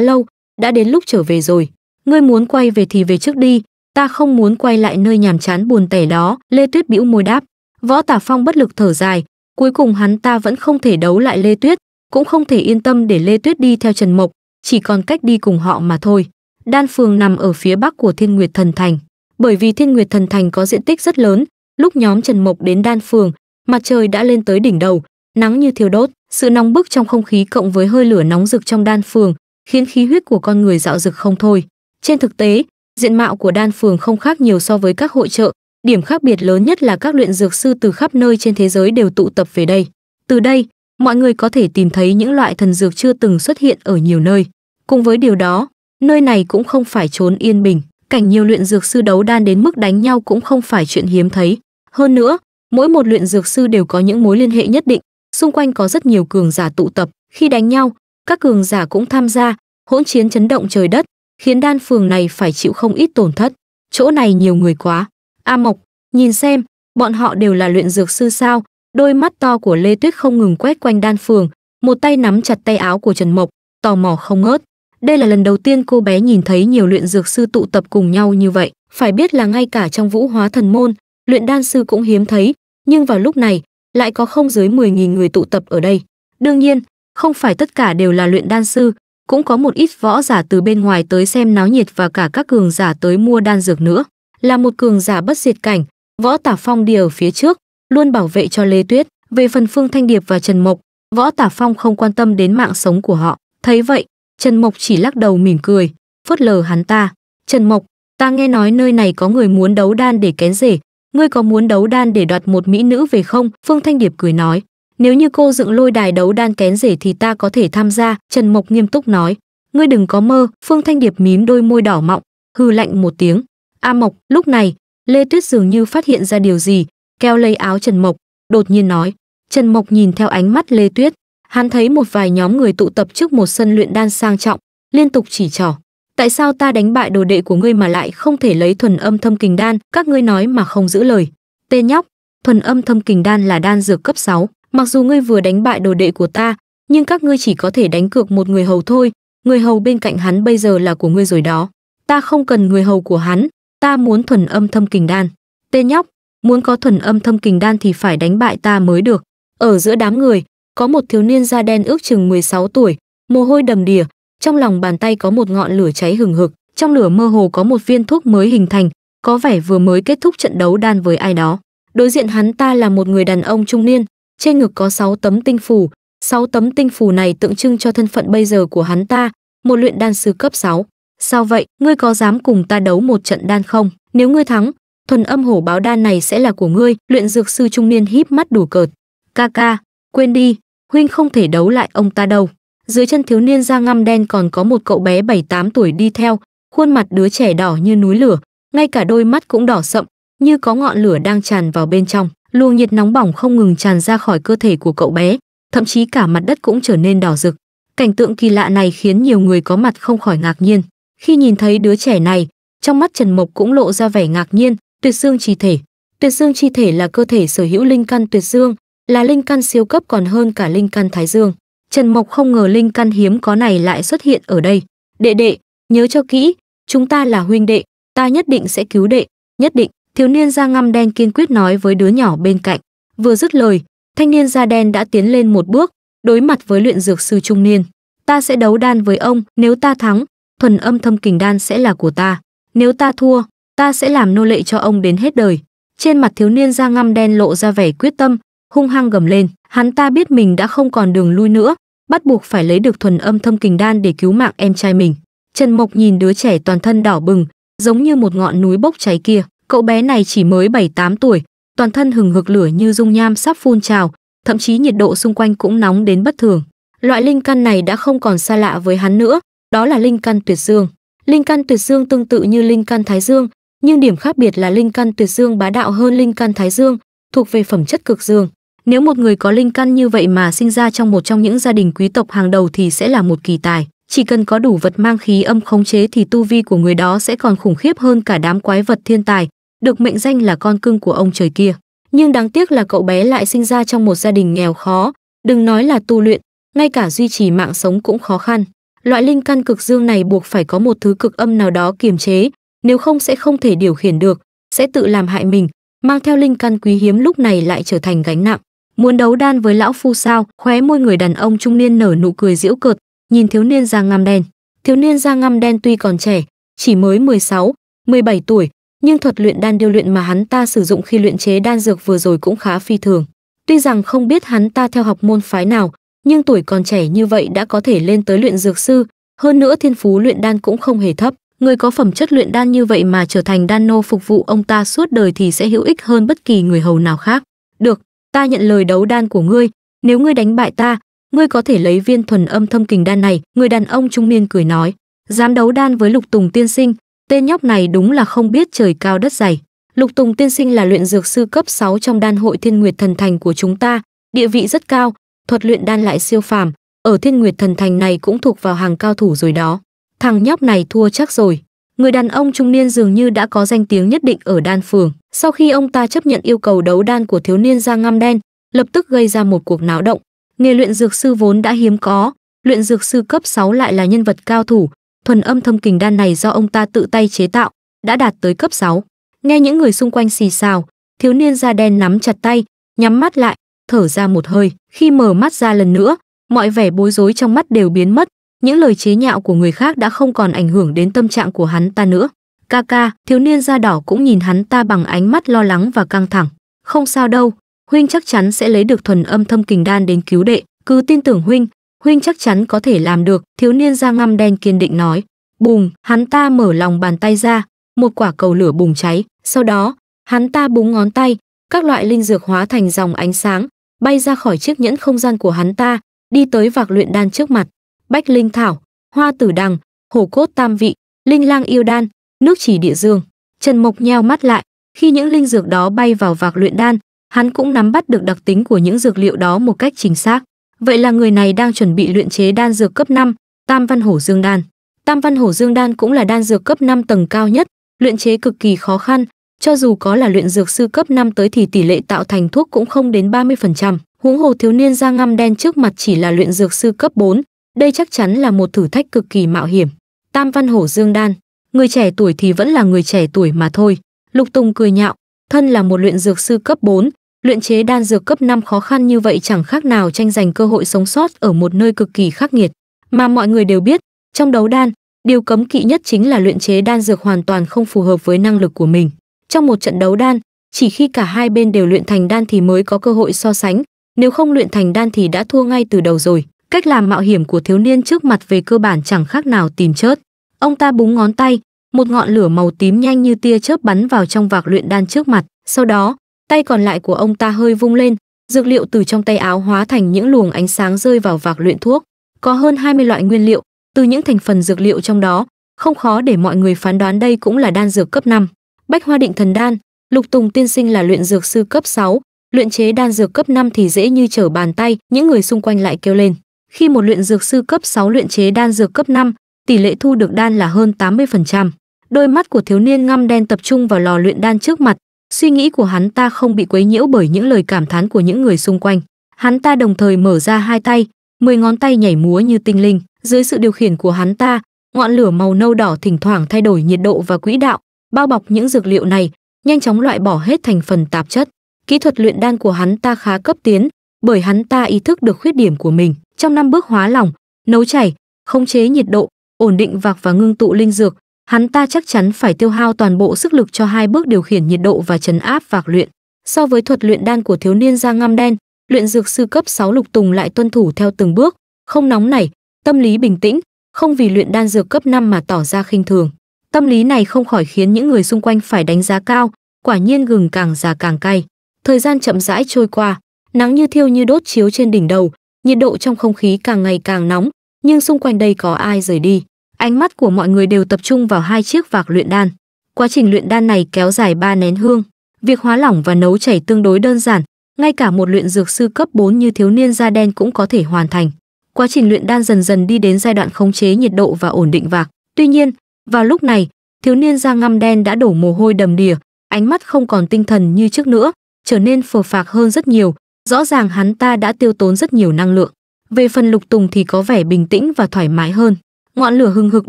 lâu, đã đến lúc trở về rồi. Ngươi muốn quay về thì về trước đi, ta không muốn quay lại nơi nhàm chán buồn tẻ đó lê tuyết bĩu môi đáp võ tả phong bất lực thở dài cuối cùng hắn ta vẫn không thể đấu lại lê tuyết cũng không thể yên tâm để lê tuyết đi theo trần mộc chỉ còn cách đi cùng họ mà thôi đan phường nằm ở phía bắc của thiên nguyệt thần thành bởi vì thiên nguyệt thần thành có diện tích rất lớn lúc nhóm trần mộc đến đan phường mặt trời đã lên tới đỉnh đầu nắng như thiêu đốt sự nóng bức trong không khí cộng với hơi lửa nóng rực trong đan phường khiến khí huyết của con người dạo rực không thôi trên thực tế Diện mạo của đan phường không khác nhiều so với các hội trợ, điểm khác biệt lớn nhất là các luyện dược sư từ khắp nơi trên thế giới đều tụ tập về đây. Từ đây, mọi người có thể tìm thấy những loại thần dược chưa từng xuất hiện ở nhiều nơi. Cùng với điều đó, nơi này cũng không phải trốn yên bình, cảnh nhiều luyện dược sư đấu đan đến mức đánh nhau cũng không phải chuyện hiếm thấy. Hơn nữa, mỗi một luyện dược sư đều có những mối liên hệ nhất định, xung quanh có rất nhiều cường giả tụ tập, khi đánh nhau, các cường giả cũng tham gia, hỗn chiến chấn động trời đất, khiến đan phường này phải chịu không ít tổn thất. Chỗ này nhiều người quá. A Mộc, nhìn xem, bọn họ đều là luyện dược sư sao? Đôi mắt to của Lê Tuyết không ngừng quét quanh đan phường, một tay nắm chặt tay áo của Trần Mộc, tò mò không ngớt. Đây là lần đầu tiên cô bé nhìn thấy nhiều luyện dược sư tụ tập cùng nhau như vậy, phải biết là ngay cả trong Vũ Hóa Thần môn, luyện đan sư cũng hiếm thấy, nhưng vào lúc này lại có không dưới 10.000 người tụ tập ở đây. Đương nhiên, không phải tất cả đều là luyện đan sư, cũng có một ít võ giả từ bên ngoài tới xem náo nhiệt và cả các cường giả tới mua đan dược nữa. Là một cường giả bất diệt cảnh, võ tả phong đi ở phía trước, luôn bảo vệ cho Lê Tuyết. Về phần Phương Thanh Điệp và Trần Mộc, võ tả phong không quan tâm đến mạng sống của họ. Thấy vậy, Trần Mộc chỉ lắc đầu mỉm cười, phớt lờ hắn ta. Trần Mộc, ta nghe nói nơi này có người muốn đấu đan để kén rể. Ngươi có muốn đấu đan để đoạt một mỹ nữ về không? Phương Thanh Điệp cười nói nếu như cô dựng lôi đài đấu đan kén rể thì ta có thể tham gia trần mộc nghiêm túc nói ngươi đừng có mơ phương thanh điệp mím đôi môi đỏ mọng hư lạnh một tiếng a mộc lúc này lê tuyết dường như phát hiện ra điều gì keo lấy áo trần mộc đột nhiên nói trần mộc nhìn theo ánh mắt lê tuyết hắn thấy một vài nhóm người tụ tập trước một sân luyện đan sang trọng liên tục chỉ trỏ tại sao ta đánh bại đồ đệ của ngươi mà lại không thể lấy thuần âm thâm kình đan các ngươi nói mà không giữ lời Tên nhóc thuần âm thâm kình đan là đan dược cấp 6, mặc dù ngươi vừa đánh bại đồ đệ của ta, nhưng các ngươi chỉ có thể đánh cược một người hầu thôi, người hầu bên cạnh hắn bây giờ là của ngươi rồi đó. Ta không cần người hầu của hắn, ta muốn thuần âm thâm kình đan. Tên nhóc, muốn có thuần âm thâm kình đan thì phải đánh bại ta mới được. Ở giữa đám người, có một thiếu niên da đen ước chừng 16 tuổi, mồ hôi đầm đìa, trong lòng bàn tay có một ngọn lửa cháy hừng hực, trong lửa mơ hồ có một viên thuốc mới hình thành, có vẻ vừa mới kết thúc trận đấu đan với ai đó. Đối diện hắn ta là một người đàn ông trung niên, trên ngực có 6 tấm tinh phù, 6 tấm tinh phù này tượng trưng cho thân phận bây giờ của hắn ta, một luyện đan sư cấp 6. Sao vậy, ngươi có dám cùng ta đấu một trận đan không? Nếu ngươi thắng, thuần âm hổ báo đan này sẽ là của ngươi, luyện dược sư trung niên híp mắt đủ cợt. Ca ca, quên đi, huynh không thể đấu lại ông ta đâu. Dưới chân thiếu niên da ngăm đen còn có một cậu bé 7-8 tuổi đi theo, khuôn mặt đứa trẻ đỏ như núi lửa, ngay cả đôi mắt cũng đỏ sậm, như có ngọn lửa đang tràn vào bên trong luồng nhiệt nóng bỏng không ngừng tràn ra khỏi cơ thể của cậu bé, thậm chí cả mặt đất cũng trở nên đỏ rực. Cảnh tượng kỳ lạ này khiến nhiều người có mặt không khỏi ngạc nhiên. Khi nhìn thấy đứa trẻ này, trong mắt Trần Mộc cũng lộ ra vẻ ngạc nhiên, Tuyệt Dương chi thể. Tuyệt Dương chi thể là cơ thể sở hữu linh căn Tuyệt Dương, là linh căn siêu cấp còn hơn cả linh căn Thái Dương. Trần Mộc không ngờ linh căn hiếm có này lại xuất hiện ở đây. Đệ đệ, nhớ cho kỹ, chúng ta là huynh đệ, ta nhất định sẽ cứu đệ, nhất định. Thiếu niên da ngăm đen kiên quyết nói với đứa nhỏ bên cạnh. Vừa dứt lời, thanh niên da đen đã tiến lên một bước, đối mặt với luyện dược sư trung niên. Ta sẽ đấu đan với ông, nếu ta thắng, thuần âm thâm kình đan sẽ là của ta. Nếu ta thua, ta sẽ làm nô lệ cho ông đến hết đời. Trên mặt thiếu niên da ngăm đen lộ ra vẻ quyết tâm, hung hăng gầm lên. Hắn ta biết mình đã không còn đường lui nữa, bắt buộc phải lấy được thuần âm thâm kình đan để cứu mạng em trai mình. Trần Mộc nhìn đứa trẻ toàn thân đỏ bừng, giống như một ngọn núi bốc cháy kia, Cậu bé này chỉ mới 7-8 tuổi, toàn thân hừng hực lửa như dung nham sắp phun trào, thậm chí nhiệt độ xung quanh cũng nóng đến bất thường. Loại linh căn này đã không còn xa lạ với hắn nữa, đó là linh căn tuyệt dương. Linh căn tuyệt dương tương tự như linh căn thái dương, nhưng điểm khác biệt là linh căn tuyệt dương bá đạo hơn linh căn thái dương, thuộc về phẩm chất cực dương. Nếu một người có linh căn như vậy mà sinh ra trong một trong những gia đình quý tộc hàng đầu thì sẽ là một kỳ tài. Chỉ cần có đủ vật mang khí âm khống chế thì tu vi của người đó sẽ còn khủng khiếp hơn cả đám quái vật thiên tài, được mệnh danh là con cưng của ông trời kia. Nhưng đáng tiếc là cậu bé lại sinh ra trong một gia đình nghèo khó, đừng nói là tu luyện, ngay cả duy trì mạng sống cũng khó khăn. Loại linh căn cực dương này buộc phải có một thứ cực âm nào đó kiềm chế, nếu không sẽ không thể điều khiển được, sẽ tự làm hại mình, mang theo linh căn quý hiếm lúc này lại trở thành gánh nặng. Muốn đấu đan với lão phu sao? Khóe môi người đàn ông trung niên nở nụ cười giễu cợt, nhìn thiếu niên da ngăm đen. Thiếu niên da ngăm đen tuy còn trẻ, chỉ mới 16, 17 tuổi, nhưng thuật luyện đan điêu luyện mà hắn ta sử dụng khi luyện chế đan dược vừa rồi cũng khá phi thường. Tuy rằng không biết hắn ta theo học môn phái nào, nhưng tuổi còn trẻ như vậy đã có thể lên tới luyện dược sư, hơn nữa thiên phú luyện đan cũng không hề thấp. Người có phẩm chất luyện đan như vậy mà trở thành đan nô phục vụ ông ta suốt đời thì sẽ hữu ích hơn bất kỳ người hầu nào khác. Được, ta nhận lời đấu đan của ngươi, nếu ngươi đánh bại ta, ngươi có thể lấy viên thuần âm thâm kình đan này, người đàn ông trung niên cười nói. Dám đấu đan với Lục Tùng tiên sinh, Tên nhóc này đúng là không biết trời cao đất dày. Lục Tùng tiên sinh là luyện dược sư cấp 6 trong đan hội Thiên Nguyệt Thần Thành của chúng ta, địa vị rất cao, thuật luyện đan lại siêu phàm, ở Thiên Nguyệt Thần Thành này cũng thuộc vào hàng cao thủ rồi đó. Thằng nhóc này thua chắc rồi. Người đàn ông trung niên dường như đã có danh tiếng nhất định ở đan phường. Sau khi ông ta chấp nhận yêu cầu đấu đan của thiếu niên da ngăm đen, lập tức gây ra một cuộc náo động. Nghề luyện dược sư vốn đã hiếm có, luyện dược sư cấp 6 lại là nhân vật cao thủ, thuần âm thâm kình đan này do ông ta tự tay chế tạo, đã đạt tới cấp 6. Nghe những người xung quanh xì xào, thiếu niên da đen nắm chặt tay, nhắm mắt lại, thở ra một hơi, khi mở mắt ra lần nữa, mọi vẻ bối rối trong mắt đều biến mất, những lời chế nhạo của người khác đã không còn ảnh hưởng đến tâm trạng của hắn ta nữa. Kaka, thiếu niên da đỏ cũng nhìn hắn ta bằng ánh mắt lo lắng và căng thẳng. Không sao đâu, huynh chắc chắn sẽ lấy được thuần âm thâm kình đan đến cứu đệ, cứ tin tưởng huynh, huynh chắc chắn có thể làm được thiếu niên da ngăm đen kiên định nói bùng hắn ta mở lòng bàn tay ra một quả cầu lửa bùng cháy sau đó hắn ta búng ngón tay các loại linh dược hóa thành dòng ánh sáng bay ra khỏi chiếc nhẫn không gian của hắn ta đi tới vạc luyện đan trước mặt bách linh thảo hoa tử đằng hổ cốt tam vị linh lang yêu đan nước chỉ địa dương trần mộc nheo mắt lại khi những linh dược đó bay vào vạc luyện đan hắn cũng nắm bắt được đặc tính của những dược liệu đó một cách chính xác Vậy là người này đang chuẩn bị luyện chế đan dược cấp 5, Tam Văn Hổ Dương Đan. Tam Văn Hổ Dương Đan cũng là đan dược cấp 5 tầng cao nhất, luyện chế cực kỳ khó khăn, cho dù có là luyện dược sư cấp 5 tới thì tỷ lệ tạo thành thuốc cũng không đến 30%, huống hồ thiếu niên da ngăm đen trước mặt chỉ là luyện dược sư cấp 4, đây chắc chắn là một thử thách cực kỳ mạo hiểm. Tam Văn Hổ Dương Đan, người trẻ tuổi thì vẫn là người trẻ tuổi mà thôi. Lục Tùng cười nhạo, thân là một luyện dược sư cấp 4, Luyện chế đan dược cấp 5 khó khăn như vậy chẳng khác nào tranh giành cơ hội sống sót ở một nơi cực kỳ khắc nghiệt, mà mọi người đều biết, trong đấu đan, điều cấm kỵ nhất chính là luyện chế đan dược hoàn toàn không phù hợp với năng lực của mình. Trong một trận đấu đan, chỉ khi cả hai bên đều luyện thành đan thì mới có cơ hội so sánh, nếu không luyện thành đan thì đã thua ngay từ đầu rồi. Cách làm mạo hiểm của thiếu niên trước mặt về cơ bản chẳng khác nào tìm chớt. Ông ta búng ngón tay, một ngọn lửa màu tím nhanh như tia chớp bắn vào trong vạc luyện đan trước mặt, sau đó, tay còn lại của ông ta hơi vung lên, dược liệu từ trong tay áo hóa thành những luồng ánh sáng rơi vào vạc luyện thuốc. Có hơn 20 loại nguyên liệu, từ những thành phần dược liệu trong đó, không khó để mọi người phán đoán đây cũng là đan dược cấp 5. Bách Hoa Định Thần Đan, Lục Tùng Tiên Sinh là luyện dược sư cấp 6, luyện chế đan dược cấp 5 thì dễ như trở bàn tay, những người xung quanh lại kêu lên. Khi một luyện dược sư cấp 6 luyện chế đan dược cấp 5, tỷ lệ thu được đan là hơn 80%. Đôi mắt của thiếu niên ngăm đen tập trung vào lò luyện đan trước mặt, suy nghĩ của hắn ta không bị quấy nhiễu bởi những lời cảm thán của những người xung quanh hắn ta đồng thời mở ra hai tay mười ngón tay nhảy múa như tinh linh dưới sự điều khiển của hắn ta ngọn lửa màu nâu đỏ thỉnh thoảng thay đổi nhiệt độ và quỹ đạo bao bọc những dược liệu này nhanh chóng loại bỏ hết thành phần tạp chất kỹ thuật luyện đan của hắn ta khá cấp tiến bởi hắn ta ý thức được khuyết điểm của mình trong năm bước hóa lỏng nấu chảy khống chế nhiệt độ ổn định vạc và ngưng tụ linh dược hắn ta chắc chắn phải tiêu hao toàn bộ sức lực cho hai bước điều khiển nhiệt độ và chấn áp vạc luyện. So với thuật luyện đan của thiếu niên da ngăm đen, luyện dược sư cấp 6 Lục Tùng lại tuân thủ theo từng bước, không nóng nảy, tâm lý bình tĩnh, không vì luyện đan dược cấp 5 mà tỏ ra khinh thường. Tâm lý này không khỏi khiến những người xung quanh phải đánh giá cao, quả nhiên gừng càng già càng cay. Thời gian chậm rãi trôi qua, nắng như thiêu như đốt chiếu trên đỉnh đầu, nhiệt độ trong không khí càng ngày càng nóng, nhưng xung quanh đây có ai rời đi. Ánh mắt của mọi người đều tập trung vào hai chiếc vạc luyện đan. Quá trình luyện đan này kéo dài ba nén hương, việc hóa lỏng và nấu chảy tương đối đơn giản, ngay cả một luyện dược sư cấp 4 như thiếu niên da đen cũng có thể hoàn thành. Quá trình luyện đan dần dần đi đến giai đoạn khống chế nhiệt độ và ổn định vạc. Tuy nhiên, vào lúc này, thiếu niên da ngăm đen đã đổ mồ hôi đầm đìa, ánh mắt không còn tinh thần như trước nữa, trở nên phờ phạc hơn rất nhiều, rõ ràng hắn ta đã tiêu tốn rất nhiều năng lượng. Về phần Lục Tùng thì có vẻ bình tĩnh và thoải mái hơn ngọn lửa hừng hực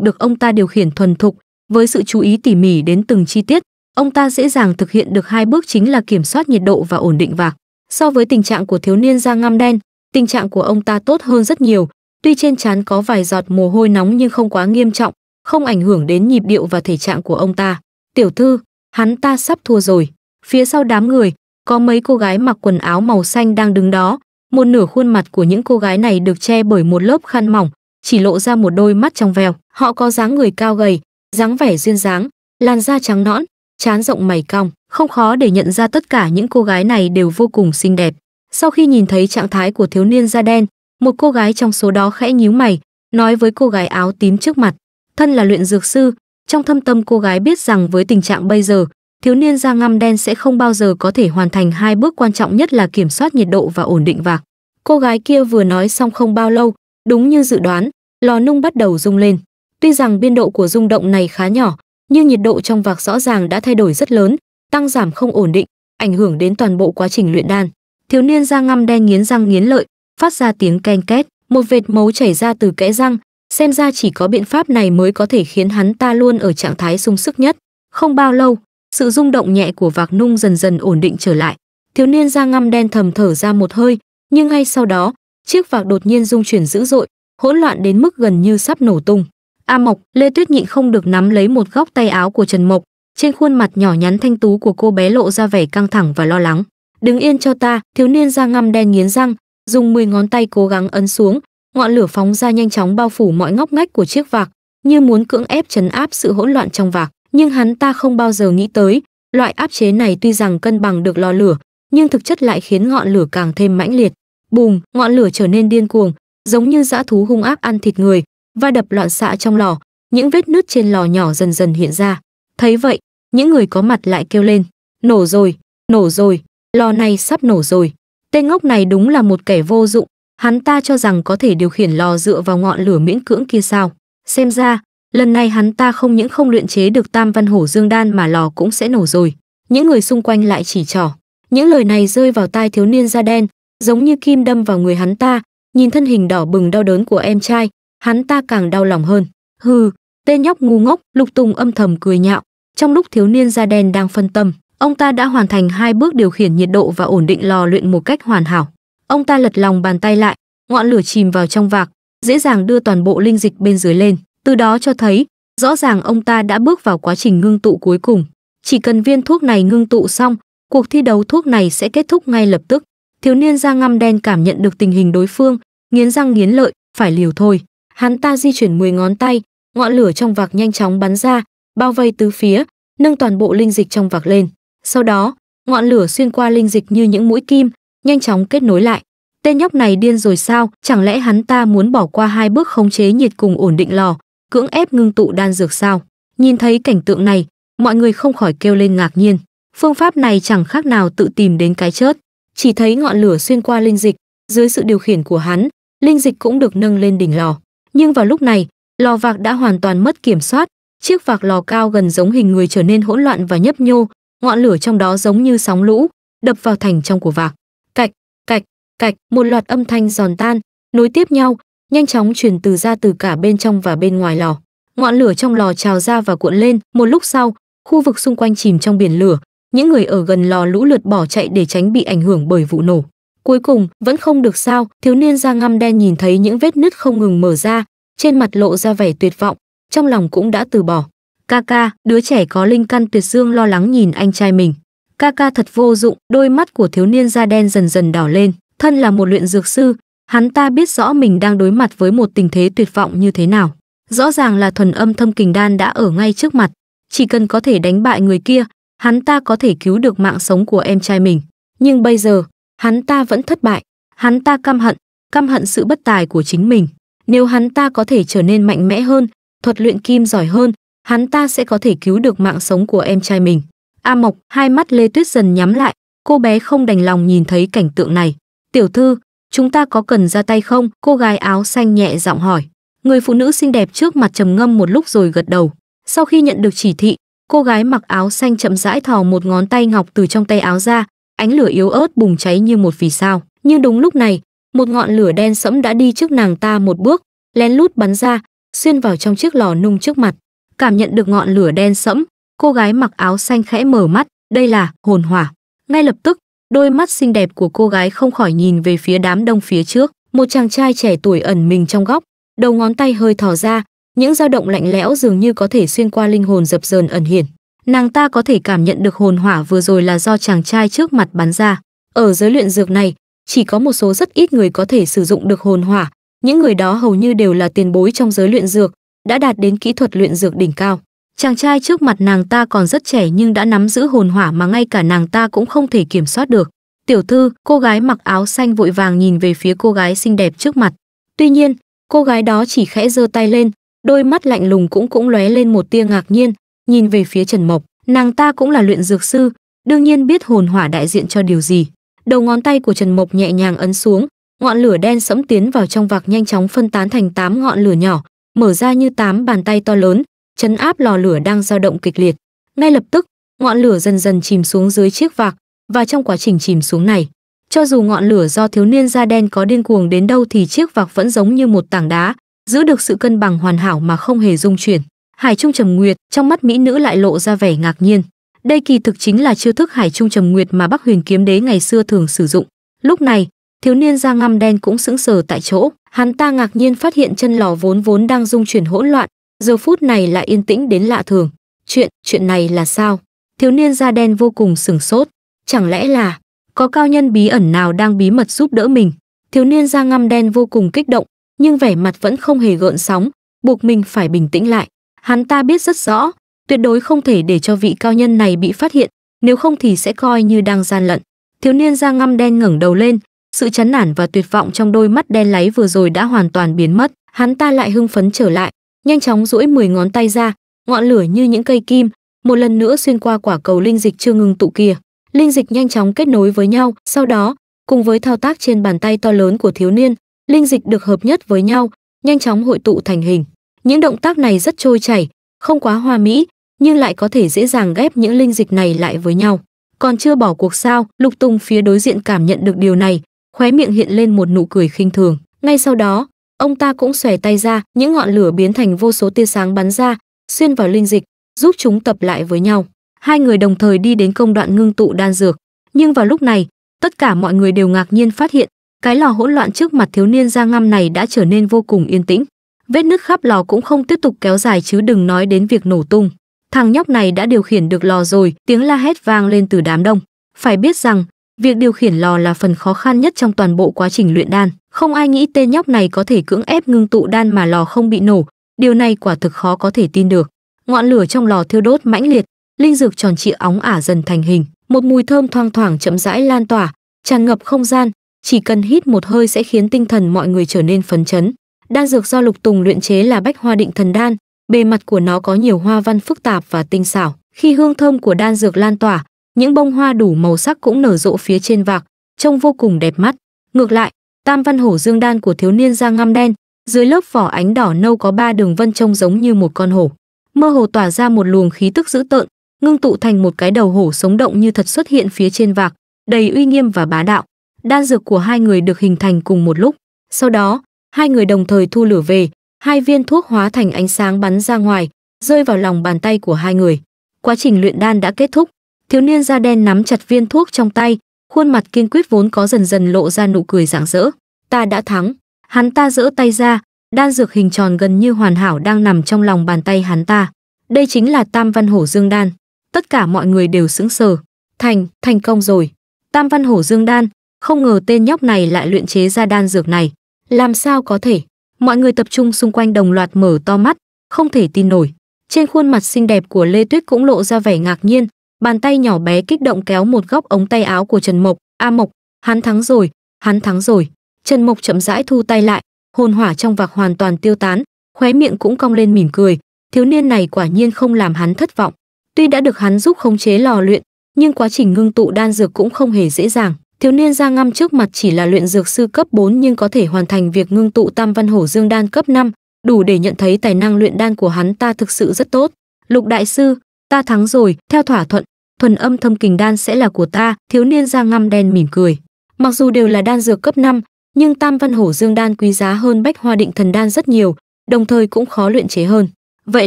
được ông ta điều khiển thuần thục với sự chú ý tỉ mỉ đến từng chi tiết ông ta dễ dàng thực hiện được hai bước chính là kiểm soát nhiệt độ và ổn định vạc so với tình trạng của thiếu niên da ngăm đen tình trạng của ông ta tốt hơn rất nhiều tuy trên trán có vài giọt mồ hôi nóng nhưng không quá nghiêm trọng không ảnh hưởng đến nhịp điệu và thể trạng của ông ta tiểu thư hắn ta sắp thua rồi phía sau đám người có mấy cô gái mặc quần áo màu xanh đang đứng đó một nửa khuôn mặt của những cô gái này được che bởi một lớp khăn mỏng chỉ lộ ra một đôi mắt trong veo. Họ có dáng người cao gầy, dáng vẻ duyên dáng, làn da trắng nõn, chán rộng mày cong, không khó để nhận ra tất cả những cô gái này đều vô cùng xinh đẹp. Sau khi nhìn thấy trạng thái của thiếu niên da đen, một cô gái trong số đó khẽ nhíu mày, nói với cô gái áo tím trước mặt, thân là luyện dược sư, trong thâm tâm cô gái biết rằng với tình trạng bây giờ, thiếu niên da ngăm đen sẽ không bao giờ có thể hoàn thành hai bước quan trọng nhất là kiểm soát nhiệt độ và ổn định vạc. Cô gái kia vừa nói xong không bao lâu, Đúng như dự đoán, lò nung bắt đầu rung lên. Tuy rằng biên độ của rung động này khá nhỏ, nhưng nhiệt độ trong vạc rõ ràng đã thay đổi rất lớn, tăng giảm không ổn định, ảnh hưởng đến toàn bộ quá trình luyện đan. Thiếu niên da ngăm đen nghiến răng nghiến lợi, phát ra tiếng ken két, một vệt máu chảy ra từ kẽ răng, xem ra chỉ có biện pháp này mới có thể khiến hắn ta luôn ở trạng thái sung sức nhất. Không bao lâu, sự rung động nhẹ của vạc nung dần dần ổn định trở lại. Thiếu niên da ngăm đen thầm thở ra một hơi, nhưng ngay sau đó, chiếc vạc đột nhiên rung chuyển dữ dội hỗn loạn đến mức gần như sắp nổ tung a mộc lê tuyết nhịn không được nắm lấy một góc tay áo của trần mộc trên khuôn mặt nhỏ nhắn thanh tú của cô bé lộ ra vẻ căng thẳng và lo lắng đứng yên cho ta thiếu niên da ngăm đen nghiến răng dùng 10 ngón tay cố gắng ấn xuống ngọn lửa phóng ra nhanh chóng bao phủ mọi ngóc ngách của chiếc vạc như muốn cưỡng ép chấn áp sự hỗn loạn trong vạc nhưng hắn ta không bao giờ nghĩ tới loại áp chế này tuy rằng cân bằng được lò lửa nhưng thực chất lại khiến ngọn lửa càng thêm mãnh liệt Bùng, ngọn lửa trở nên điên cuồng giống như dã thú hung ác ăn thịt người va đập loạn xạ trong lò những vết nứt trên lò nhỏ dần dần hiện ra thấy vậy những người có mặt lại kêu lên nổ rồi nổ rồi lò này sắp nổ rồi tên ngốc này đúng là một kẻ vô dụng hắn ta cho rằng có thể điều khiển lò dựa vào ngọn lửa miễn cưỡng kia sao xem ra lần này hắn ta không những không luyện chế được tam văn hổ dương đan mà lò cũng sẽ nổ rồi những người xung quanh lại chỉ trỏ những lời này rơi vào tai thiếu niên da đen giống như kim đâm vào người hắn ta, nhìn thân hình đỏ bừng đau đớn của em trai, hắn ta càng đau lòng hơn. Hừ, tên nhóc ngu ngốc, Lục Tùng âm thầm cười nhạo. Trong lúc thiếu niên da đen đang phân tâm, ông ta đã hoàn thành hai bước điều khiển nhiệt độ và ổn định lò luyện một cách hoàn hảo. Ông ta lật lòng bàn tay lại, ngọn lửa chìm vào trong vạc, dễ dàng đưa toàn bộ linh dịch bên dưới lên, từ đó cho thấy rõ ràng ông ta đã bước vào quá trình ngưng tụ cuối cùng. Chỉ cần viên thuốc này ngưng tụ xong, cuộc thi đấu thuốc này sẽ kết thúc ngay lập tức. Thiếu niên da ngăm đen cảm nhận được tình hình đối phương, nghiến răng nghiến lợi, phải liều thôi. Hắn ta di chuyển 10 ngón tay, ngọn lửa trong vạc nhanh chóng bắn ra, bao vây tứ phía, nâng toàn bộ linh dịch trong vạc lên. Sau đó, ngọn lửa xuyên qua linh dịch như những mũi kim, nhanh chóng kết nối lại. Tên nhóc này điên rồi sao, chẳng lẽ hắn ta muốn bỏ qua hai bước khống chế nhiệt cùng ổn định lò, cưỡng ép ngưng tụ đan dược sao? Nhìn thấy cảnh tượng này, mọi người không khỏi kêu lên ngạc nhiên. Phương pháp này chẳng khác nào tự tìm đến cái chết chỉ thấy ngọn lửa xuyên qua linh dịch, dưới sự điều khiển của hắn, linh dịch cũng được nâng lên đỉnh lò. Nhưng vào lúc này, lò vạc đã hoàn toàn mất kiểm soát, chiếc vạc lò cao gần giống hình người trở nên hỗn loạn và nhấp nhô, ngọn lửa trong đó giống như sóng lũ, đập vào thành trong của vạc. Cạch, cạch, cạch, một loạt âm thanh giòn tan, nối tiếp nhau, nhanh chóng truyền từ ra từ cả bên trong và bên ngoài lò. Ngọn lửa trong lò trào ra và cuộn lên, một lúc sau, khu vực xung quanh chìm trong biển lửa, những người ở gần lò lũ lượt bỏ chạy để tránh bị ảnh hưởng bởi vụ nổ. Cuối cùng, vẫn không được sao, thiếu niên da ngăm đen nhìn thấy những vết nứt không ngừng mở ra, trên mặt lộ ra vẻ tuyệt vọng, trong lòng cũng đã từ bỏ. Kaka, đứa trẻ có linh căn tuyệt dương lo lắng nhìn anh trai mình. Kaka thật vô dụng, đôi mắt của thiếu niên da đen dần dần đỏ lên, thân là một luyện dược sư, hắn ta biết rõ mình đang đối mặt với một tình thế tuyệt vọng như thế nào. Rõ ràng là thuần âm thâm kình đan đã ở ngay trước mặt, chỉ cần có thể đánh bại người kia, hắn ta có thể cứu được mạng sống của em trai mình. Nhưng bây giờ, hắn ta vẫn thất bại. Hắn ta căm hận, căm hận sự bất tài của chính mình. Nếu hắn ta có thể trở nên mạnh mẽ hơn, thuật luyện kim giỏi hơn, hắn ta sẽ có thể cứu được mạng sống của em trai mình. A Mộc, hai mắt Lê Tuyết dần nhắm lại, cô bé không đành lòng nhìn thấy cảnh tượng này. Tiểu thư, chúng ta có cần ra tay không? Cô gái áo xanh nhẹ giọng hỏi. Người phụ nữ xinh đẹp trước mặt trầm ngâm một lúc rồi gật đầu. Sau khi nhận được chỉ thị, cô gái mặc áo xanh chậm rãi thò một ngón tay ngọc từ trong tay áo ra ánh lửa yếu ớt bùng cháy như một vì sao nhưng đúng lúc này một ngọn lửa đen sẫm đã đi trước nàng ta một bước lén lút bắn ra xuyên vào trong chiếc lò nung trước mặt cảm nhận được ngọn lửa đen sẫm cô gái mặc áo xanh khẽ mở mắt đây là hồn hỏa ngay lập tức đôi mắt xinh đẹp của cô gái không khỏi nhìn về phía đám đông phía trước một chàng trai trẻ tuổi ẩn mình trong góc đầu ngón tay hơi thò ra những dao động lạnh lẽo dường như có thể xuyên qua linh hồn dập dờn ẩn hiện. nàng ta có thể cảm nhận được hồn hỏa vừa rồi là do chàng trai trước mặt bắn ra ở giới luyện dược này chỉ có một số rất ít người có thể sử dụng được hồn hỏa những người đó hầu như đều là tiền bối trong giới luyện dược đã đạt đến kỹ thuật luyện dược đỉnh cao chàng trai trước mặt nàng ta còn rất trẻ nhưng đã nắm giữ hồn hỏa mà ngay cả nàng ta cũng không thể kiểm soát được tiểu thư cô gái mặc áo xanh vội vàng nhìn về phía cô gái xinh đẹp trước mặt tuy nhiên cô gái đó chỉ khẽ giơ tay lên đôi mắt lạnh lùng cũng cũng lóe lên một tia ngạc nhiên, nhìn về phía Trần Mộc, nàng ta cũng là luyện dược sư, đương nhiên biết hồn hỏa đại diện cho điều gì. Đầu ngón tay của Trần Mộc nhẹ nhàng ấn xuống, ngọn lửa đen sẫm tiến vào trong vạc nhanh chóng phân tán thành tám ngọn lửa nhỏ, mở ra như tám bàn tay to lớn, chấn áp lò lửa đang dao động kịch liệt. Ngay lập tức, ngọn lửa dần dần chìm xuống dưới chiếc vạc, và trong quá trình chìm xuống này, cho dù ngọn lửa do thiếu niên da đen có điên cuồng đến đâu thì chiếc vạc vẫn giống như một tảng đá, giữ được sự cân bằng hoàn hảo mà không hề rung chuyển. Hải Trung Trầm Nguyệt, trong mắt mỹ nữ lại lộ ra vẻ ngạc nhiên. Đây kỳ thực chính là chiêu thức Hải Trung Trầm Nguyệt mà Bắc Huyền Kiếm Đế ngày xưa thường sử dụng. Lúc này, thiếu niên da ngăm đen cũng sững sờ tại chỗ, hắn ta ngạc nhiên phát hiện chân lò vốn vốn đang rung chuyển hỗn loạn, giờ phút này lại yên tĩnh đến lạ thường. Chuyện, chuyện này là sao? Thiếu niên da đen vô cùng sửng sốt, chẳng lẽ là có cao nhân bí ẩn nào đang bí mật giúp đỡ mình? Thiếu niên da ngăm đen vô cùng kích động, nhưng vẻ mặt vẫn không hề gợn sóng, buộc mình phải bình tĩnh lại. Hắn ta biết rất rõ, tuyệt đối không thể để cho vị cao nhân này bị phát hiện, nếu không thì sẽ coi như đang gian lận. Thiếu niên da ngăm đen ngẩng đầu lên, sự chán nản và tuyệt vọng trong đôi mắt đen láy vừa rồi đã hoàn toàn biến mất, hắn ta lại hưng phấn trở lại, nhanh chóng duỗi 10 ngón tay ra, ngọn lửa như những cây kim, một lần nữa xuyên qua quả cầu linh dịch chưa ngừng tụ kia. Linh dịch nhanh chóng kết nối với nhau, sau đó, cùng với thao tác trên bàn tay to lớn của thiếu niên, linh dịch được hợp nhất với nhau, nhanh chóng hội tụ thành hình. Những động tác này rất trôi chảy, không quá hoa mỹ, nhưng lại có thể dễ dàng ghép những linh dịch này lại với nhau. Còn chưa bỏ cuộc sao, Lục Tùng phía đối diện cảm nhận được điều này, khóe miệng hiện lên một nụ cười khinh thường. Ngay sau đó, ông ta cũng xòe tay ra, những ngọn lửa biến thành vô số tia sáng bắn ra, xuyên vào linh dịch, giúp chúng tập lại với nhau. Hai người đồng thời đi đến công đoạn ngưng tụ đan dược. Nhưng vào lúc này, tất cả mọi người đều ngạc nhiên phát hiện cái lò hỗn loạn trước mặt thiếu niên da ngăm này đã trở nên vô cùng yên tĩnh vết nứt khắp lò cũng không tiếp tục kéo dài chứ đừng nói đến việc nổ tung thằng nhóc này đã điều khiển được lò rồi tiếng la hét vang lên từ đám đông phải biết rằng việc điều khiển lò là phần khó khăn nhất trong toàn bộ quá trình luyện đan không ai nghĩ tên nhóc này có thể cưỡng ép ngưng tụ đan mà lò không bị nổ điều này quả thực khó có thể tin được ngọn lửa trong lò thiêu đốt mãnh liệt linh dược tròn trịa óng ả dần thành hình một mùi thơm thoang thoảng chậm rãi lan tỏa tràn ngập không gian chỉ cần hít một hơi sẽ khiến tinh thần mọi người trở nên phấn chấn. Đan dược do Lục Tùng luyện chế là Bách Hoa Định Thần Đan, bề mặt của nó có nhiều hoa văn phức tạp và tinh xảo. Khi hương thơm của đan dược lan tỏa, những bông hoa đủ màu sắc cũng nở rộ phía trên vạc, trông vô cùng đẹp mắt. Ngược lại, Tam Văn Hổ Dương đan của thiếu niên da ngăm đen, dưới lớp vỏ ánh đỏ nâu có ba đường vân trông giống như một con hổ. Mơ hồ tỏa ra một luồng khí tức dữ tợn, ngưng tụ thành một cái đầu hổ sống động như thật xuất hiện phía trên vạc, đầy uy nghiêm và bá đạo đan dược của hai người được hình thành cùng một lúc. Sau đó, hai người đồng thời thu lửa về, hai viên thuốc hóa thành ánh sáng bắn ra ngoài, rơi vào lòng bàn tay của hai người. Quá trình luyện đan đã kết thúc, thiếu niên da đen nắm chặt viên thuốc trong tay, khuôn mặt kiên quyết vốn có dần dần lộ ra nụ cười rạng rỡ. Ta đã thắng. Hắn ta giỡ tay ra, đan dược hình tròn gần như hoàn hảo đang nằm trong lòng bàn tay hắn ta. Đây chính là Tam Văn Hổ Dương Đan. Tất cả mọi người đều sững sờ. Thành, thành công rồi. Tam Văn Hổ Dương Đan, không ngờ tên nhóc này lại luyện chế ra đan dược này. Làm sao có thể? Mọi người tập trung xung quanh đồng loạt mở to mắt, không thể tin nổi. Trên khuôn mặt xinh đẹp của Lê Tuyết cũng lộ ra vẻ ngạc nhiên, bàn tay nhỏ bé kích động kéo một góc ống tay áo của Trần Mộc, "A Mộc, hắn thắng rồi, hắn thắng rồi." Trần Mộc chậm rãi thu tay lại, hồn hỏa trong vạc hoàn toàn tiêu tán, khóe miệng cũng cong lên mỉm cười, thiếu niên này quả nhiên không làm hắn thất vọng. Tuy đã được hắn giúp khống chế lò luyện, nhưng quá trình ngưng tụ đan dược cũng không hề dễ dàng. Thiếu niên da ngâm trước mặt chỉ là luyện dược sư cấp 4 nhưng có thể hoàn thành việc ngưng tụ tam văn hổ dương đan cấp 5, đủ để nhận thấy tài năng luyện đan của hắn ta thực sự rất tốt. Lục đại sư, ta thắng rồi, theo thỏa thuận, thuần âm thâm kình đan sẽ là của ta, thiếu niên da ngâm đen mỉm cười. Mặc dù đều là đan dược cấp 5, nhưng tam văn hổ dương đan quý giá hơn bách hoa định thần đan rất nhiều, đồng thời cũng khó luyện chế hơn. Vậy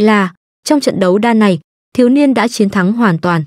là, trong trận đấu đan này, thiếu niên đã chiến thắng hoàn toàn.